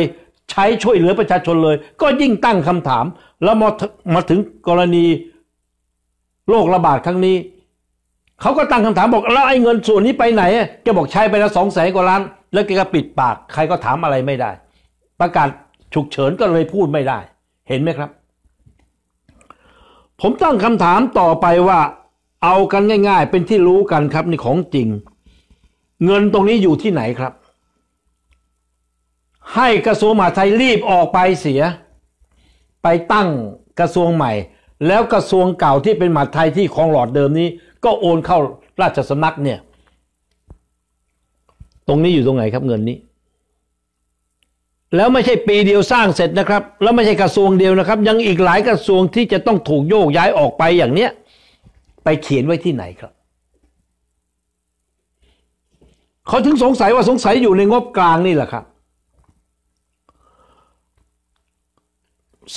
ใช้ช่วยเหลือประชาชนเลย ก็ยิ่งตั้งคำถามแล้วมามาถึงกรณีโรคระบาดครั้งนี้ เขาก็ตั้งคำถามบอกแล้วไอ้เงินส่วนนี้ไปไหนแกบอกใช้ไปแล้วสองแสนกว่าล้าน แล้วแกก็ปิดปากใครก็ถามอะไรไม่ได้ ประกาศฉุกเฉินก็เลยพูดไม่ได้ เห็นไหมครับ ผมตั้งคำถามต่อไปว่า เอากันง่าย ๆ เป็นที่รู้กันครับนี่ของจริงเงินตรงนี้อยู่ที่ไหนครับ ให้กระทรวงมหาดไทยรีบออกไปเสีย ไปตั้งกระทรวงใหม่ แล้วกระทรวงเก่าที่เป็นมหาดไทยที่คลองหลอดเดิมนี้ก็โอนเข้าราชสำนักเนี่ยตรงนี้อยู่ตรงไหนครับเงินนี้ แล้วไม่ใช่ปีเดียวสร้างเสร็จนะครับ แล้วไม่ใช่กระทรวงเดียวนะครับ ยังอีกหลายกระทรวงที่จะต้องถูกโยกย้ายออกไปอย่างเนี้ยไปเขียนไว้ที่ไหนครับเขาถึงสงสัยว่าสงสัยอยู่ในงบกลางนี่แหละครับ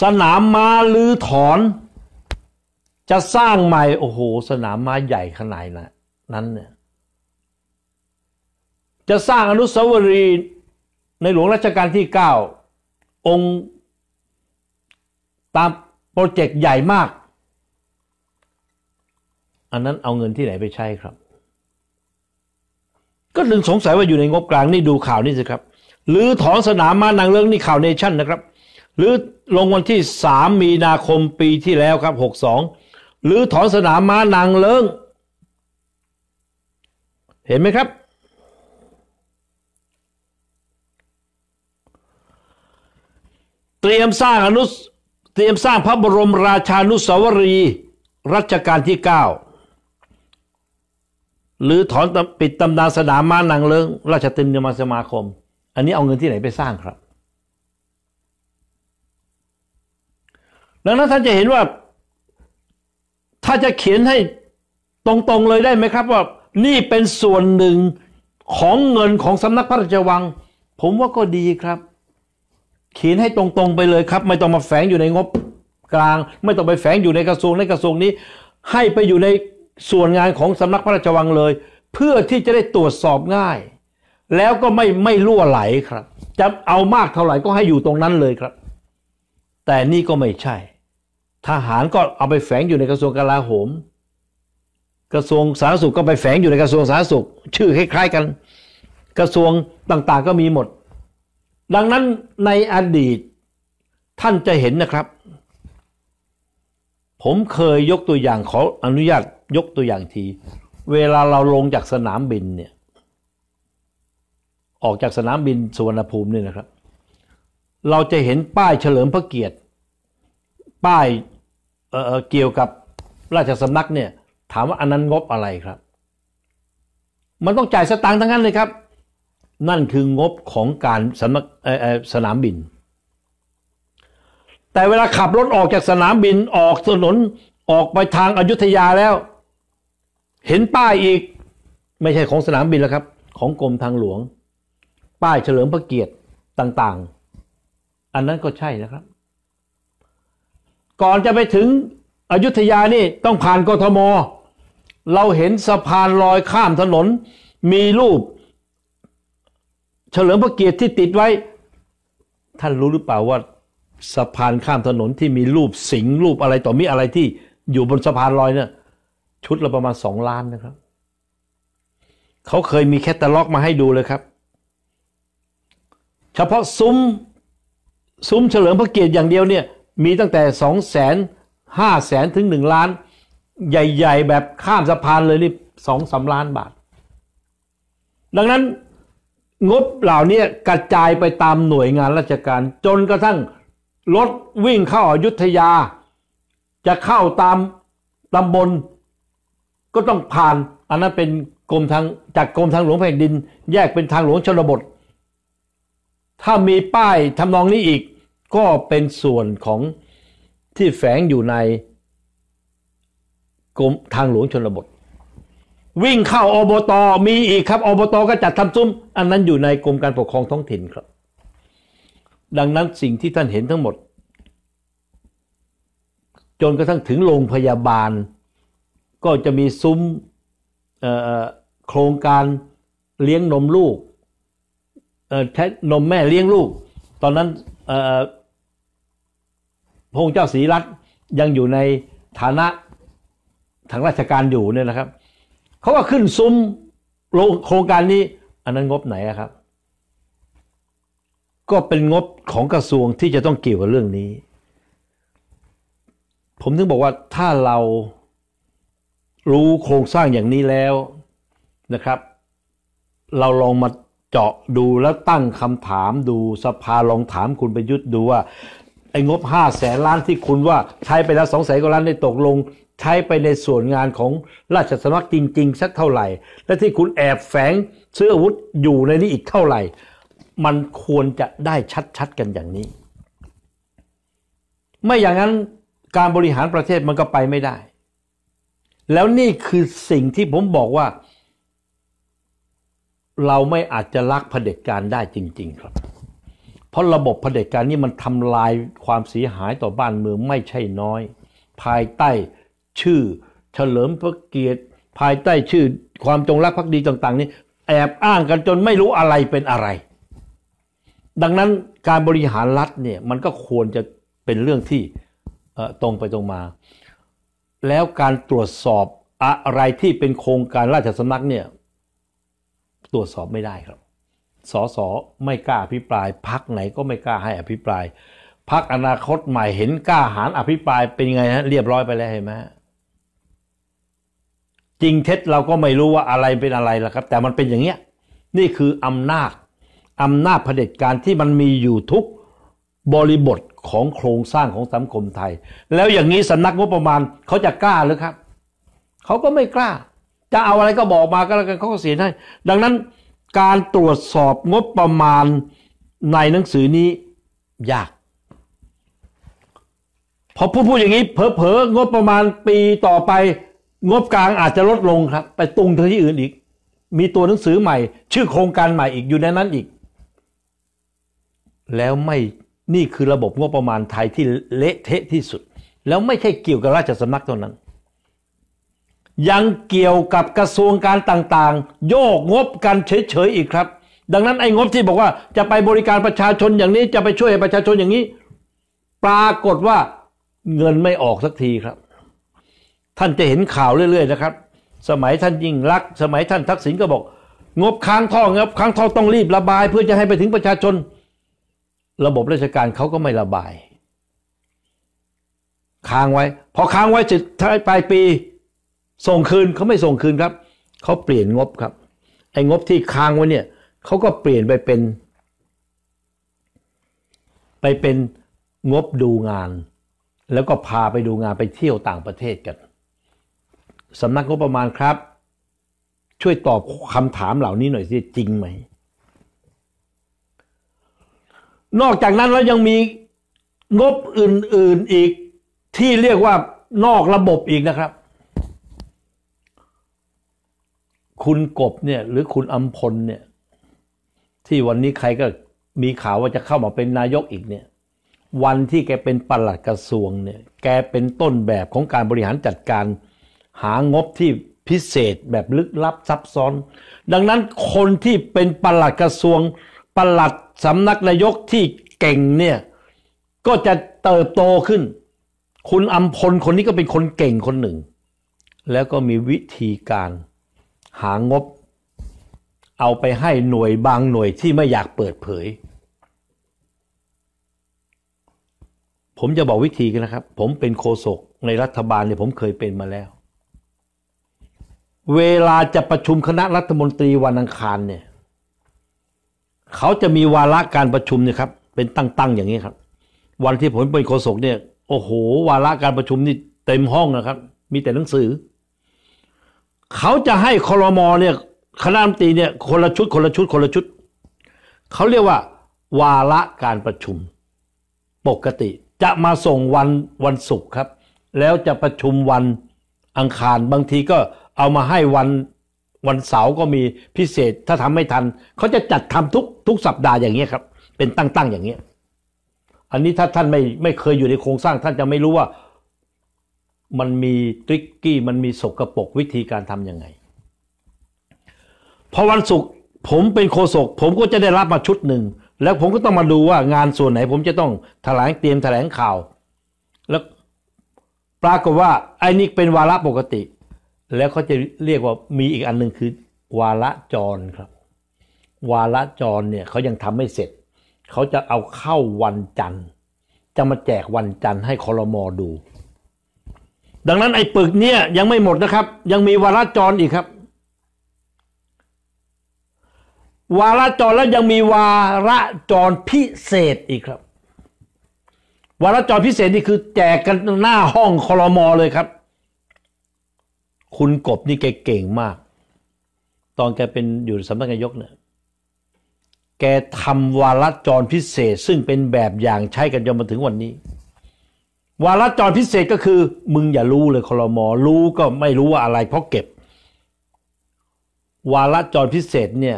สนามม้าลือถอน จะสร้างใหม่ โอ้โหสนามม้าใหญ่ขนาดนะนั้นเนี่ยจะสร้างอนุสาวรีย์ในหลวงรัชกาลที่ 9 องค์ ตามโปรเจกต์ใหญ่มาก อันนั้นเอาเงินที่ไหนไปใช้ครับก็ถึงสงสัยว่าอยู่ในงบกลางนี่ดูข่าวนี่สิครับหรือถอนสนามม้านางเลิ้งนี่ข่าวเนชั่นนะครับ หรือลงวันที่ 3 มีนาคมปีที่แล้วครับ 62 หรือถอนสนามม้านางเลิ้งเห็นไหมครับเตรียมสร้างอนุเตรียมสร้างพระบรมราชานุสาวรีย์รัชกาลที่ 9หรือถอนปิดตำนานสนามม้านางเลิงราชตินยมสมาคม อันนี้เอาเงินที่ไหนไปสร้างครับดังนั้นท่านจะเห็นว่าถ้าจะเขียนให้ตรง ๆเลยได้ไหมครับ ว่า นี่เป็นส่วนหนึ่งของเงินของสำนักพระราชวัง ผมว่าก็ดีครับเขียนให้ตรงๆไปเลยครับ ไม่ต้องมาแฝงอยู่ในงบกลาง ไม่ต้องไปแฝงอยู่ในกระทรวงในกระทรวงนี้ให้ไปอยู่ในส่วนงานของสำนักพระราชวังเลย เพื่อที่จะได้ตรวจสอบง่าย แล้วก็ไม่ไม่ล่วไหลครับ จะเอามากเท่าไหร่ก็ให้อยู่ตรงนั้นเลยครับ แต่นี่ก็ไม่ใช่ ทหารก็เอาไปแฝงอยู่ในกระทรวงกลาโหม กระทรวงสาธารณสุขก็ไปแฝงอยู่ในกระทรวงสาธารณสุขชื่อคล้ายๆ กัน กระทรวงต่าง ๆก็มีหมด ดังนั้นในอดีตท่านจะเห็นนะครับ ผมเคยยกตัวอย่างขออนุญาตยกตัวอย่างทีเวลาเราลงจากสนามบินเนี่ยออกจากสนามบินสุวรรณภูมินี่นะครับ เราจะเห็นป้ายเฉลิมพระเกียรติ ป้ายเเกี่ยวกับราชสำนักเนี่ยถามว่าอันนั้นงบอะไรครับ มันต้องจ่ายสตางค์ทั้งนั้นเลยครับ นั่นคืองบของการสนสนามบิน แต่เวลาขับรถออกจากสนามบินออกถนนออกไปทางอายุทยาแล้วเห็นป้ายอีกไม่ใช่ของสนามบินแล้วครับ ของกรมทางหลวง ป้ายเฉลิมพระเกียรติต่าง ๆ อันนั้นก็ใช่นะครับ ก่อนจะไปถึงอยุธยานี่ ต้องผ่านกทมเราเห็นสะพานลอยข้ามถนนมีรูป เฉลิมพระเกียรติที่ติดไว้ ท่านรู้หรือเปล่าว่า สะพานข้ามถนนที่มีรูปสิงรูปอะไรต่อมีอะไรที่ อยู่บนสะพานลอยเนี่ยชุดละประมาณสองล้านนะครับ เขาเคยมีแคตตาล็อกมาให้ดูเลยครับ เฉพาะซุ้ม ซุ้มเฉลิมพระเกียรติอย่างเดียวเนี่ย มีตั้งแต่สองแสนห้าแสนถึงหนึ่งล้าน ใหญ่ ๆ แบบข้ามสะพานเลยนี่สองสาล้านบาท ดังนั้น งบเหล่านี้กระจายไปตามหน่วยงานราชการ จนกระทั่งรถวิ่งเข้าอายุทยา จะเข้าตาม ตำบลก็ต้องผ่านอันนั้นเป็นกรมทางจากกรมทางหลวงแผ่นดินแยกเป็นทางหลวงชนบท ถ้ามีป้ายทำนองนี้อีก ก็เป็นส่วนของที่แฝงอยู่ในกรมทางหลวงชนบท วิ่งเข้าอบตอมีอีกครับ อบตอก็จัดทำซุ้ม อันนั้นอยู่ในกรมการปกครองท้องถิ่นครับ ดังนั้นสิ่งที่ท่านเห็นทั้งหมด จนกระทั่งถึงโรงพยาบาลก็จะมีซุ้มโครงการเลี้ยงนมลูกแท้นมแม่เลี้ยงลูก ตอนนั้นพระองค์เจ้าศรีรัตน์ยังอยู่ในฐานะทางราชการอยู่เนี่ยนะครับ เขาก็ขึ้นซุ้มโครงการนี้อันนั้นงบไหนครับ ก็เป็นงบของกระทรวงที่จะต้องเกี่ยวกับเรื่องนี้ ผมถึงบอกว่าถ้าเรารู้โครงสร้างอย่างนี้แล้วนะครับ เราลองมาเจาะดูแล้วตั้งคำถาม ดูสภาลองถามคุณประยุทธ์ดูว่าไอ้งบห้าแสนล้านที่คุณว่าใช้ไปแล้วสองแสนกว่าล้านได้ตกลงใช้ไปในส่วนงานของราชสำนักจริง ๆ สักเท่าไหร่ และที่คุณแอบแฝงซื้ออาวุธอยู่ในนี้อีกเท่าไหร่ มันควรจะได้ชัด ๆ กันอย่างนี้ไม่อย่างนั้นการบริหารประเทศมันก็ไปไม่ได้แล้วนี่คือสิ่งที่ผมบอกว่า เราไม่อาจจะรักเผด็จการได้จริง ๆ ครับ เพราะระบบเผด็จการนี่มันทำลายความเสียหายต่อบ้านเมืองไม่ใช่น้อย ภายใต้ชื่อ เฉลิมพระเกียรติภายใต้ชื่อความจงรักภักดีต่างๆนี่แอบอ้างกันจนไม่รู้อะไรเป็นอะไร ดังนั้นการบริหารรัฐเนี่ยมันก็ควรจะเป็นเรื่องที่ตรงไปตรงมาแล้วการตรวจสอบอะไรที่เป็นโครงการราชสำนักเนี่ย ตรวจสอบไม่ได้ครับ สสไม่กล้าอภิปรายพักไหนก็ไม่กล้าให้อภิปรายพักอนาคตใหม่เห็นกล้าหารอภิปรายเป็นไงฮะเรียบร้อยไปแล้วเห็นไหม จริงเท็จเราก็ไม่รู้ว่าอะไรเป็นอะไรล่ะครับ แต่มันเป็นอย่างเงี้ยนี่คืออำนาจอำนาจเผด็จการที่มันมีอยู่ทุกบริบทของโครงสร้างของสังคมไทย แล้วอย่างนี้สนักงบประมาณเขาจะกล้าหรือครับ เขาก็ไม่กล้า จะเอาอะไรก็บอกมาก็แล้วกันเขาก็เสียให้ดังนั้นการตรวจสอบงบประมาณในหนังสือนี้ยาก พอพูดพูดอย่างนี้เผลอๆงบประมาณปีต่อไป งบกลางอาจจะลดลงครับ ไปตุงเธอที่อื่นอีก มีตัวหนังสือใหม่ ชื่อโครงการใหม่อีกอยู่ในนั้นอีก แล้วไม่นี่คือระบบงบประมาณไทยที่เละเทะที่สุด แล้วไม่ใช่เกี่ยวกับราชสำนักเท่านั้น ยังเกี่ยวกับกระทรวงการต่างๆ โยกงบกันเฉยๆอีกครับ ดังนั้นไอ้งบที่บอกว่าจะไปบริการประชาชนอย่างนี้จะไปช่วยประชาชนอย่างนี้ ปรากฏว่าเงินไม่ออกสักทีครับ ท่านจะเห็นข่าวเรื่อย ๆนะครับ สมัยท่านยิ่งรัก สมัยท่านทักษิณก็บอก งบค้างท่องบค้างท่อต้องรีบระบาย เพื่อจะให้ไปถึงประชาชนระบบราชการเขาก็ไม่ระบายค้างไว้พอค้างไว้ะท้ายปลายปีส่งคืนเขาไม่ส่งคืนครับเขาเปลี่ยนงบครับไอ้งบที่ค้างไว้เนี่ยเขาก็เปลี่ยนไปเป็น ไปเป็นงบดูงาน แล้วก็พาไปดูงานไปเที่ยวต่างประเทศกันสำนักงบประมาณครับ ช่วยตอบคำถามเหล่านี้หน่อยสิจริงไหมนอกจากนั้นแล้วยังมีงบอื่นๆอีกที่เรียกว่านอกระบบอีกนะครับ คุณกบเนี่ยหรือคุณอัมพลเนี่ยที่วันนี้ใครก็มีข่าวว่าจะเข้ามาเป็นนายกอีกเนี่ยวันที่แกเป็นปลัดกระทรวงเนี่ย แกเป็นต้นแบบของการบริหารจัดการหางบที่พิเศษแบบลึกลับซับซ้อน ดังนั้นคนที่เป็นปลัดกระทรวงปลัดสำนักนายกที่เก่งเนี่ย ก็จะเติบโตขึ้น คุณอัมพลคนนี้ก็เป็นคนเก่งคนหนึ่ง แล้วก็มีวิธีการหางบเอาไปให้หน่วยบางหน่วยที่ไม่อยากเปิดเผย ผมจะบอกวิธีกันนะครับ ผมเป็นโคศกในรัฐบาลเนี่ยผมเคยเป็นมาแล้ว เวลาจะประชุมคณะรัฐมนตรีวันอังคารเนี่ยเขาจะมีวาระการประชุมเนี่ยครับ เป็นตั้งๆอย่างนี้ครับ วันที่ผมเป็นโฆษกเนี่ยโอ้โหวาระการประชุมนี่เต็มห้องนะครับ มีแต่หนังสือ เขาจะให้คอรมอเนี่ยคณะรัฐมนตรีเนี่ยคนละชุดคนละชุดคนละชุด เขาเรียกว่าวาระการประชุม ปกติจะมาส่งวันวันศุกร์ครับ แล้วจะประชุมวันอังคารบางทีก็เอามาให้วันวันเสาร์ก็มีพิเศษถ้าทำไม่ทันเขาจะจัดทำทุกทุกสัปดาห์อย่างเงี้ยครับเป็นตั้ง ๆ อย่างเงี้ย อันนี้ถ้าท่านไม่ไม่เคยอยู่ในโครงสร้าง ท่านจะไม่รู้ว่ามันมีทริกกี้มันมีศกระปกวิธีการทํำยังไงพอวันศุกร์ผมเป็นโคศกผมก็จะได้รับมาชุดหนึ่งแล้วผมก็ต้องมาดูว่างานส่วนไหน ผมจะต้องแถลงเตรียมแถลงข่าว แล้วปรากฏว่า ไอ้นี่เป็นวาระปกติแล้วเขาจะเรียกว่ามีอีกอันหนึ่งคือ วาระจรครับ วาระจรเนี่ยเขายังทำไม่เสร็จเขาจะเอาเข้าวันจันทร์จะมาแจกวันจันทร์ให้คอรมอดู ดังนั้นไอ้ปึกเนี่ยยังไม่หมดนะครับ ยังมีวาระจรอีกครับ วาระจรแล้วยังมีวาระจรพิเศษอีกครับ วาระจรพิเศษนี่คือแจกกันหน้าห้องคอรมอเลยครับคุณกบนี่แกเก่งมาก ตอนแกเป็นอยู่สำนักนายกเนี่ยแกทำวาระจรพิเศษซึ่งเป็นแบบอย่างใช้กันจนมาถึงวันนี้ วาระจรพิเศษก็คือ มึงอย่ารู้เลยคลมอรู้ก็ไม่รู้ว่าอะไร เพราะเก็บ วาระจรพิเศษเนี่ย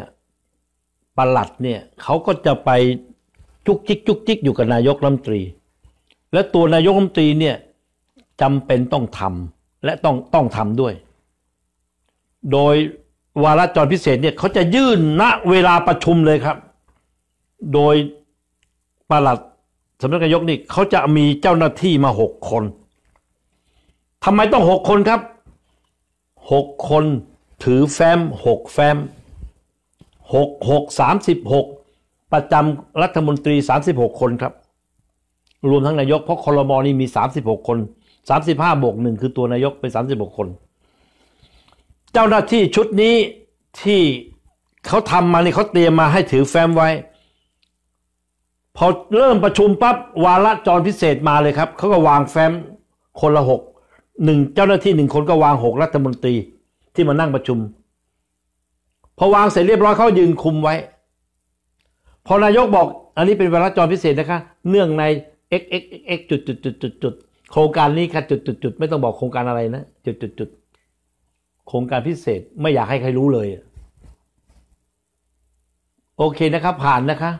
ปลัดเนี่ยเขาก็จะไปจุกจิกจุกจิกอยู่กับนายกรัฐมนตรี และตัวนายกรัฐมนตรีเนี่ยจำเป็นต้องทำและต้องต้องทำด้วยโดยวาระจรพิเศษเนี่ยเขาจะยื่นณเวลาประชุมเลยครับ โดยประหลัดสำนักนายกนี่เขาจะมีเจ้าหน้าที่มาหกคนทำไมต้องหกคนครับหกคนถือแฟ้มหกแฟ้มหกหกสามสิบหกประจำรัฐมนตรีสามสิบหกคนครับ รวมทั้งนายกเพราะคอรมอนี่มีสามสิบหกคนสามสิบห้าบวกหนึ่งคือตัวนายกเป็นสามสิบหกคนเจ้าหน้าที่ชุดนี้ที่เขาทำมาเนี่ยเขาเตรียมมาให้ถือแฟ้มไว้ พอเริ่มประชุมปั๊บวาระจรพิเศษมาเลยครับเขาก็วางแฟ้มคนละหกหนึ่งเจ้าหน้าที่หนึ่งคนก็วางหกรัฐมนตรีที่มานั่งประชุม พอวางเสร็จเรียบร้อยเขายืนคุมไว้ พอนายกบอกอันนี้เป็นวาระจรพิเศษนะคะเนื่องใน x x x จุดจุดจุดจุดจุดโครงการนี้ค่ะจุดจุดจุดไม่ต้องบอกโครงการอะไรนะ จุดจุดจุดโครงการพิเศษไม่อยากให้ใครรู้เลยโอเคนะครับ ผ่านนะคะ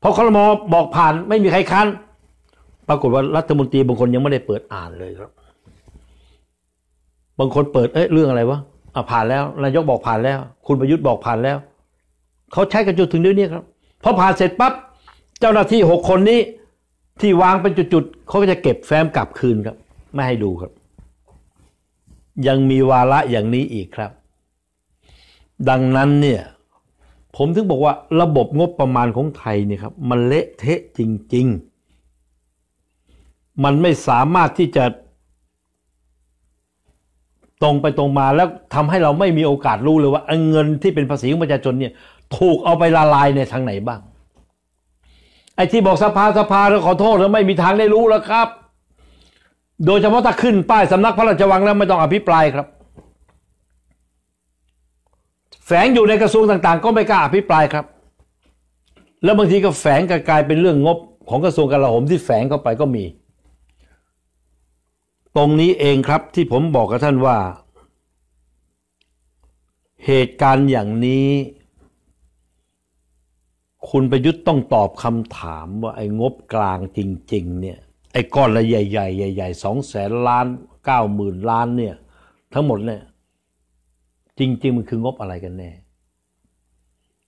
เพราะคอรมอบอกผ่านไม่มีใครคันปรากฏว่ารัฐมนตรีบางคนยังไม่ได้เปิดอ่านเลยครับบางคนเปิดเอ้ยเรื่องอะไรวะอ่ผ่านแล้วนายกบอกผ่านแล้ว คุณประยุทธ์บอกผ่านแล้วเขาใช้กันจุนถึงเดี๋ยวนี้ครับพอผ่านเสร็จปั๊บเจ้าหน้าที่หกคนนี้ ที่วางเป็นจุดๆเขาก็จะเก็บแฟ้มกลับคืนครับไม่ให้ดูครับยังมีวาระอย่างนี้อีกครับ ดังนั้นเนี่ย ผมถึงบอกว่าระบบงบประมาณของไทยเนี่ยครับ มันเละเทะจริง ๆ มันไม่สามารถที่จะตรงไปตรงมาแล้วทำให้เราไม่มีโอกาสรู้เลยว่าเงินที่เป็นภาษีของประชาชนเนี่ยถูกเอาไปละลายในทางไหนบ้าง ไอ้ที่บอกสภาสภาเราขอโทษเราไม่มีทางได้รู้แล้วครับโดยเฉพาะถ้าขึ้นป้ายสำนักพระราชวังแล้วไม่ต้องอภิปรายครับ แฝงอยู่ในกระทรวงต่างๆ ก็ไม่กล้าอภิปรายครับ แล้วบางทีก็แฝงกลายเป็นเรื่องงบ ของกระทรวงกลาโหมที่แฝงเข้าไปก็มี ตรงนี้เองครับที่ผมบอกกับท่านว่า เหตุการณ์อย่างนี้ คุณประยุทธ์ต้องตอบคำถามว่าไอ้งบกลางจริง ๆ เนี่ยไอ้ก้อนละใหญ่ใหญ่ใหญ่ๆสองแสนล้านเก้าหมื่นล้านเนี่ยทั้งหมดเนี่ย จริงๆ มันคืองบอะไรกันแน่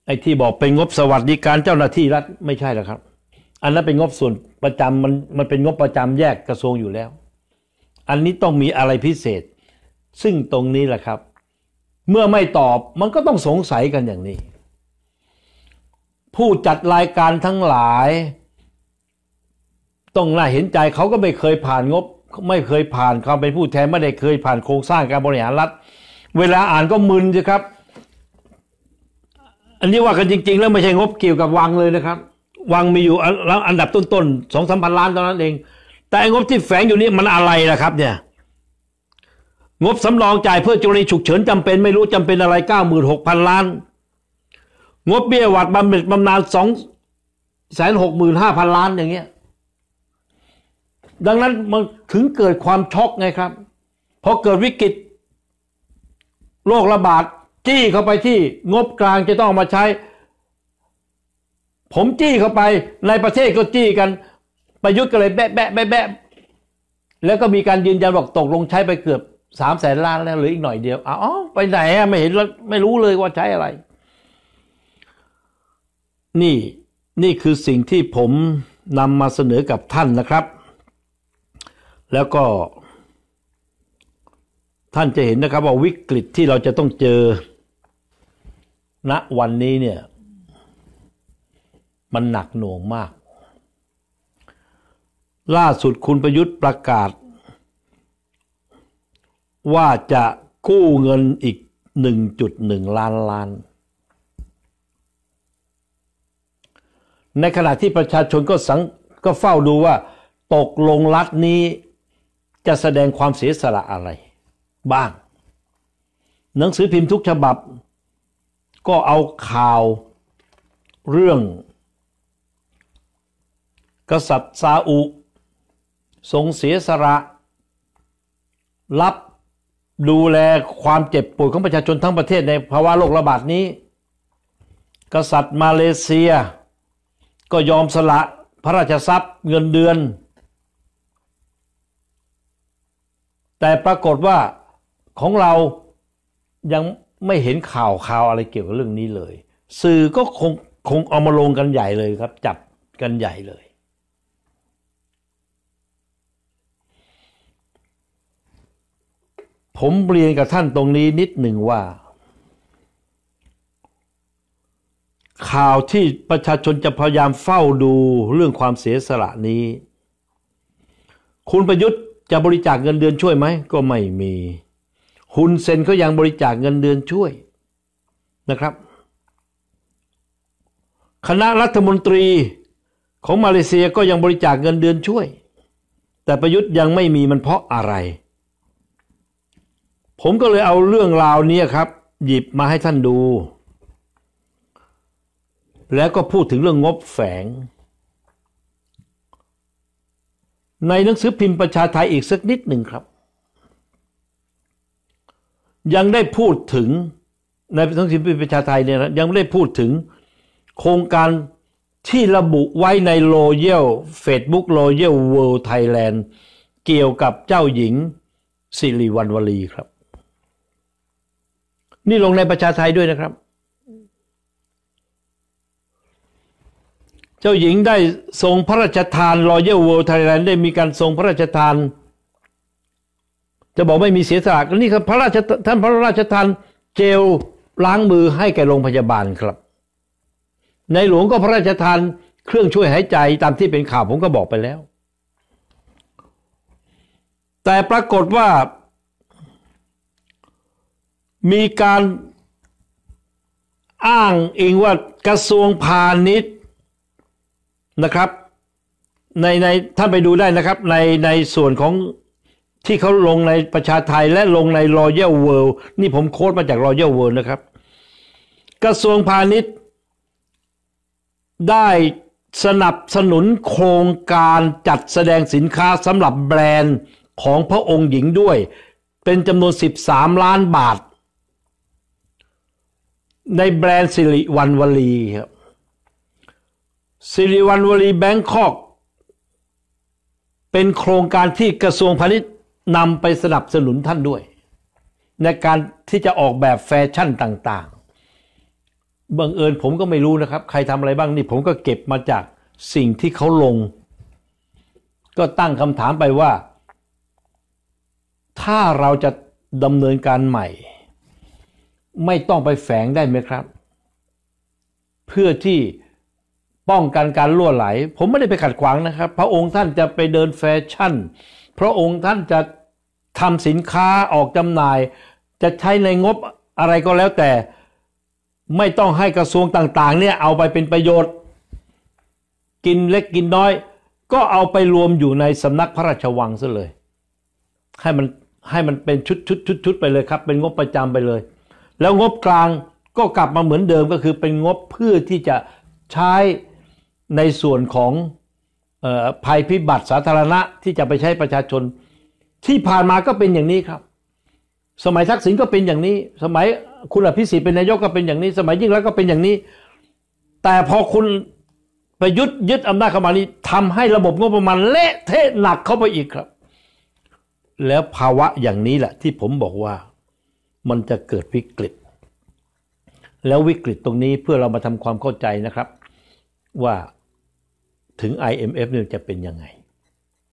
ไอ้ที่บอกเป็นงบสวัสดิการเจ้าหน้าที่รัฐไม่ใช่หรอกครับ อันนั้นเป็นงบส่วนประจำมันมันเป็นงบประจำแยกกระทรวงอยู่แล้ว อันนี้ต้องมีอะไรพิเศษ ซึ่งตรงนี้แหละครับ เมื่อไม่ตอบมันก็ต้องสงสัยกันอย่างนี้ ผู้จัดรายการทั้งหลายต้องน่าเห็นใจเขาก็ไม่เคยผ่านงบไม่เคยผ่านความเป็นผู้แทนไม่ได้เคยผ่านโครงสร้างการบริหารรัฐเวลาอ่านก็มึนสิครับ อันนี้ว่ากันจริงๆแล้วไม่ใช่งบเกี่ยวกับวังเลยนะครับ วังมีอยู่แล้วอันดับต้นๆสองสามพันล้านตอนนั้นเอง แต่งบที่แฝงอยู่นี้มันอะไรล่ะครับ เนี่ย งบสำรองจ่ายเพื่อกรณีฉุกเฉินจำเป็น ไม่รู้จำเป็นอะไรเก้าหมื่นหกพันล้าน งบ เบี้ยหวัดบำเหน็จบำนาญสองแสนหกหมื่นห้าพันล้าน อย่างเงี้ยดังนั้นมันถึงเกิดความช็อกไงครับพอเกิดวิกฤต โรคระบาด จี้เข้าไปที่งบกลางจะต้องมาใช้ ผมจี้เข้าไปในประเทศก็จี้กัน ประยุทธ์ก็เลย แบะแบะแบะแบะแล้วก็มีการยืนยันบอกตกลงใช้ไปเกือบสามแสนล้านแล้วหรืออีกหน่อยเดียวอ๋อไปไหนไม่เห็น ไม่รู้เลยว่าใช้อะไร นี่นี่คือสิ่งที่ผมนำมาเสนอกับท่านนะครับแล้วก็ท่านจะเห็นนะครับว่าวิกฤตที่เราจะต้องเจอณนะวันนี้เนี่ย มันหนักหน่วงมาก ล่าสุดคุณประยุทธ์ประกาศ ว่าจะกู้เงินอีก 1.1 ล้านล้าน ในขณะที่ประชาชนก็สังก็เฝ้าดูว่าตกลงรัฐนี้จะแสดงความเสียสละอะไร บ้าง หนังสือพิมพ์ทุกฉบับ ก็เอาข่าวเรื่อง กษัตริย์ซาอุทรงเสียสละรับดูแลความเจ็บป่วยของประชาชนทั้งประเทศในภาวะโรคระบาดนี้ กษัตริย์มาเลเซีย ก็ยอมสละพระราชทรัพย์เงินเดือนแต่ปรากฏว่าของเรายังไม่เห็นข่าวข่าวอะไรเกี่ยวกับเรื่องนี้เลย สื่อก็คงคงเอามาลงกันใหญ่เลยครับ จับกันใหญ่เลย ผมเรียนกับท่านตรงนี้นิดหนึ่งว่า ข่าวที่ประชาชนจะพยายามเฝ้าดูเรื่องความเสียสละนี้ คุณประยุทธ์จะบริจาคเงินเดือนช่วยไหม ก็ไม่มีฮุนเซนก็ยังบริจาคเงินเดือนช่วยนะครับ คณะรัฐมนตรีของมาเลเซียก็ยังบริจาคเงินเดือนช่วย แต่ประยุทธ์ยังไม่มีมันเพราะอะไร ผมก็เลยเอาเรื่องราวนี้ครับ หยิบมาให้ท่านดู แล้วก็พูดถึงเรื่องงบแฝงในหนังสือพิมพ์ประชาไทยอีกสักนิดหนึ่งครับ ยังได้พูดถึงในหนังสือพิมพ์ประชาไทยเนี่ยนะยังไม่ได้พูดถึง โครงการที่ระบุไว้ในโลเยลเฟซบุ๊กโลเยลเวิลด์ไทยแลนด์เกี่ยวกับเจ้าหญิงสิริวัณวลีครับ นี่ลงในประชาไทยด้วยนะครับเจ้าหญิงได้ทรงพระราชทานรอยัลเวล์ไทยแลนด์ได้มีการทรงพระราชทาน จะบอกไม่มีเสียสละนี่คือพระราชท่านพระราชทานเจลล้างมือให้แก่โรงพยาบาลครับ ในหลวงก็พระราชทานเครื่องช่วยหายใจตามที่เป็นข่าวผมก็บอกไปแล้ว แต่ปรากฏว่ามีการอ้างอิงว่ากระทรวงพาณิชย์นะครับในในท่านไปดูได้นะครับในในส่วนของที่เขาลงในประชาไทยและลงในรอยัลเวิลด์นี่ผมโค้ดมาจากรอยัลเวิลด์นะครับ กระทรวงพาณิชย์ได้สนับสนุนโครงการจัดแสดงสินค้าสำหรับแบรนด์ของพระองค์หญิงด้วย เป็นจำนวน 13 ล้านบาท ในแบรนด์สิริวันวลีครับสิริวัณวรีแบงคอกเป็นโครงการที่กระทรวงพาณิชย์นำไปสนับสนุนท่านด้วย ในการที่จะออกแบบแฟชั่นต่าง ๆ บังเอิญผมก็ไม่รู้นะครับใครทำอะไรบ้างนี่ผมก็เก็บมาจากสิ่งที่เขาลง ก็ตั้งคำถามไปว่า ถ้าเราจะดำเนินการใหม่ ไม่ต้องไปแฝงได้ไหมครับ เพื่อที่ป้องกันการล่วไหล ผมไม่ได้ไปขัดขวางนะครับ พระองค์ท่านจะไปเดินแฟชั่นพระองค์ท่านจะทำสินค้าออกจำหน่าย จะใช้ในงบอะไรก็แล้วแต่ไม่ต้องให้กระทรวงต่างๆเนี่ยเอาไปเป็นประโยชน์ กินเล็กกินน้อย ก็เอาไปรวมอยู่ในสำนักพระราชวังซะเลยให้มันให้มันเป็นชุดชุดชุดชุดไปเลยครับ เป็นงบประจำไปเลย แล้วงบกลางก็กลับมาเหมือนเดิมก็คือเป็นงบเพื่อที่จะใช้ในส่วนของภัยพิบัติสาธารณะที่จะไปใช้ประชาชนที่ผ่านมาก็เป็นอย่างนี้ครับ สมัยทักษิณก็เป็นอย่างนี้ สมัยคุณอภิสิทธิ์เป็นนายกก็เป็นอย่างนี้ สมัยยิ่งแล้วก็เป็นอย่างนี้ แต่พอคุณประยุทธ์ยึดอำนาจเข้ามานี้ทำให้ระบบงบประมาณเละเทะหนักเข้าไปอีกครับ แล้วภาวะอย่างนี้แหละ ที่ผมบอกว่ามันจะเกิดวิกฤตแล้ววิกฤตตรงนี้เพื่อเรามาทำความเข้าใจนะครับว่าถึง IMF เนี่ยจะเป็นยังไง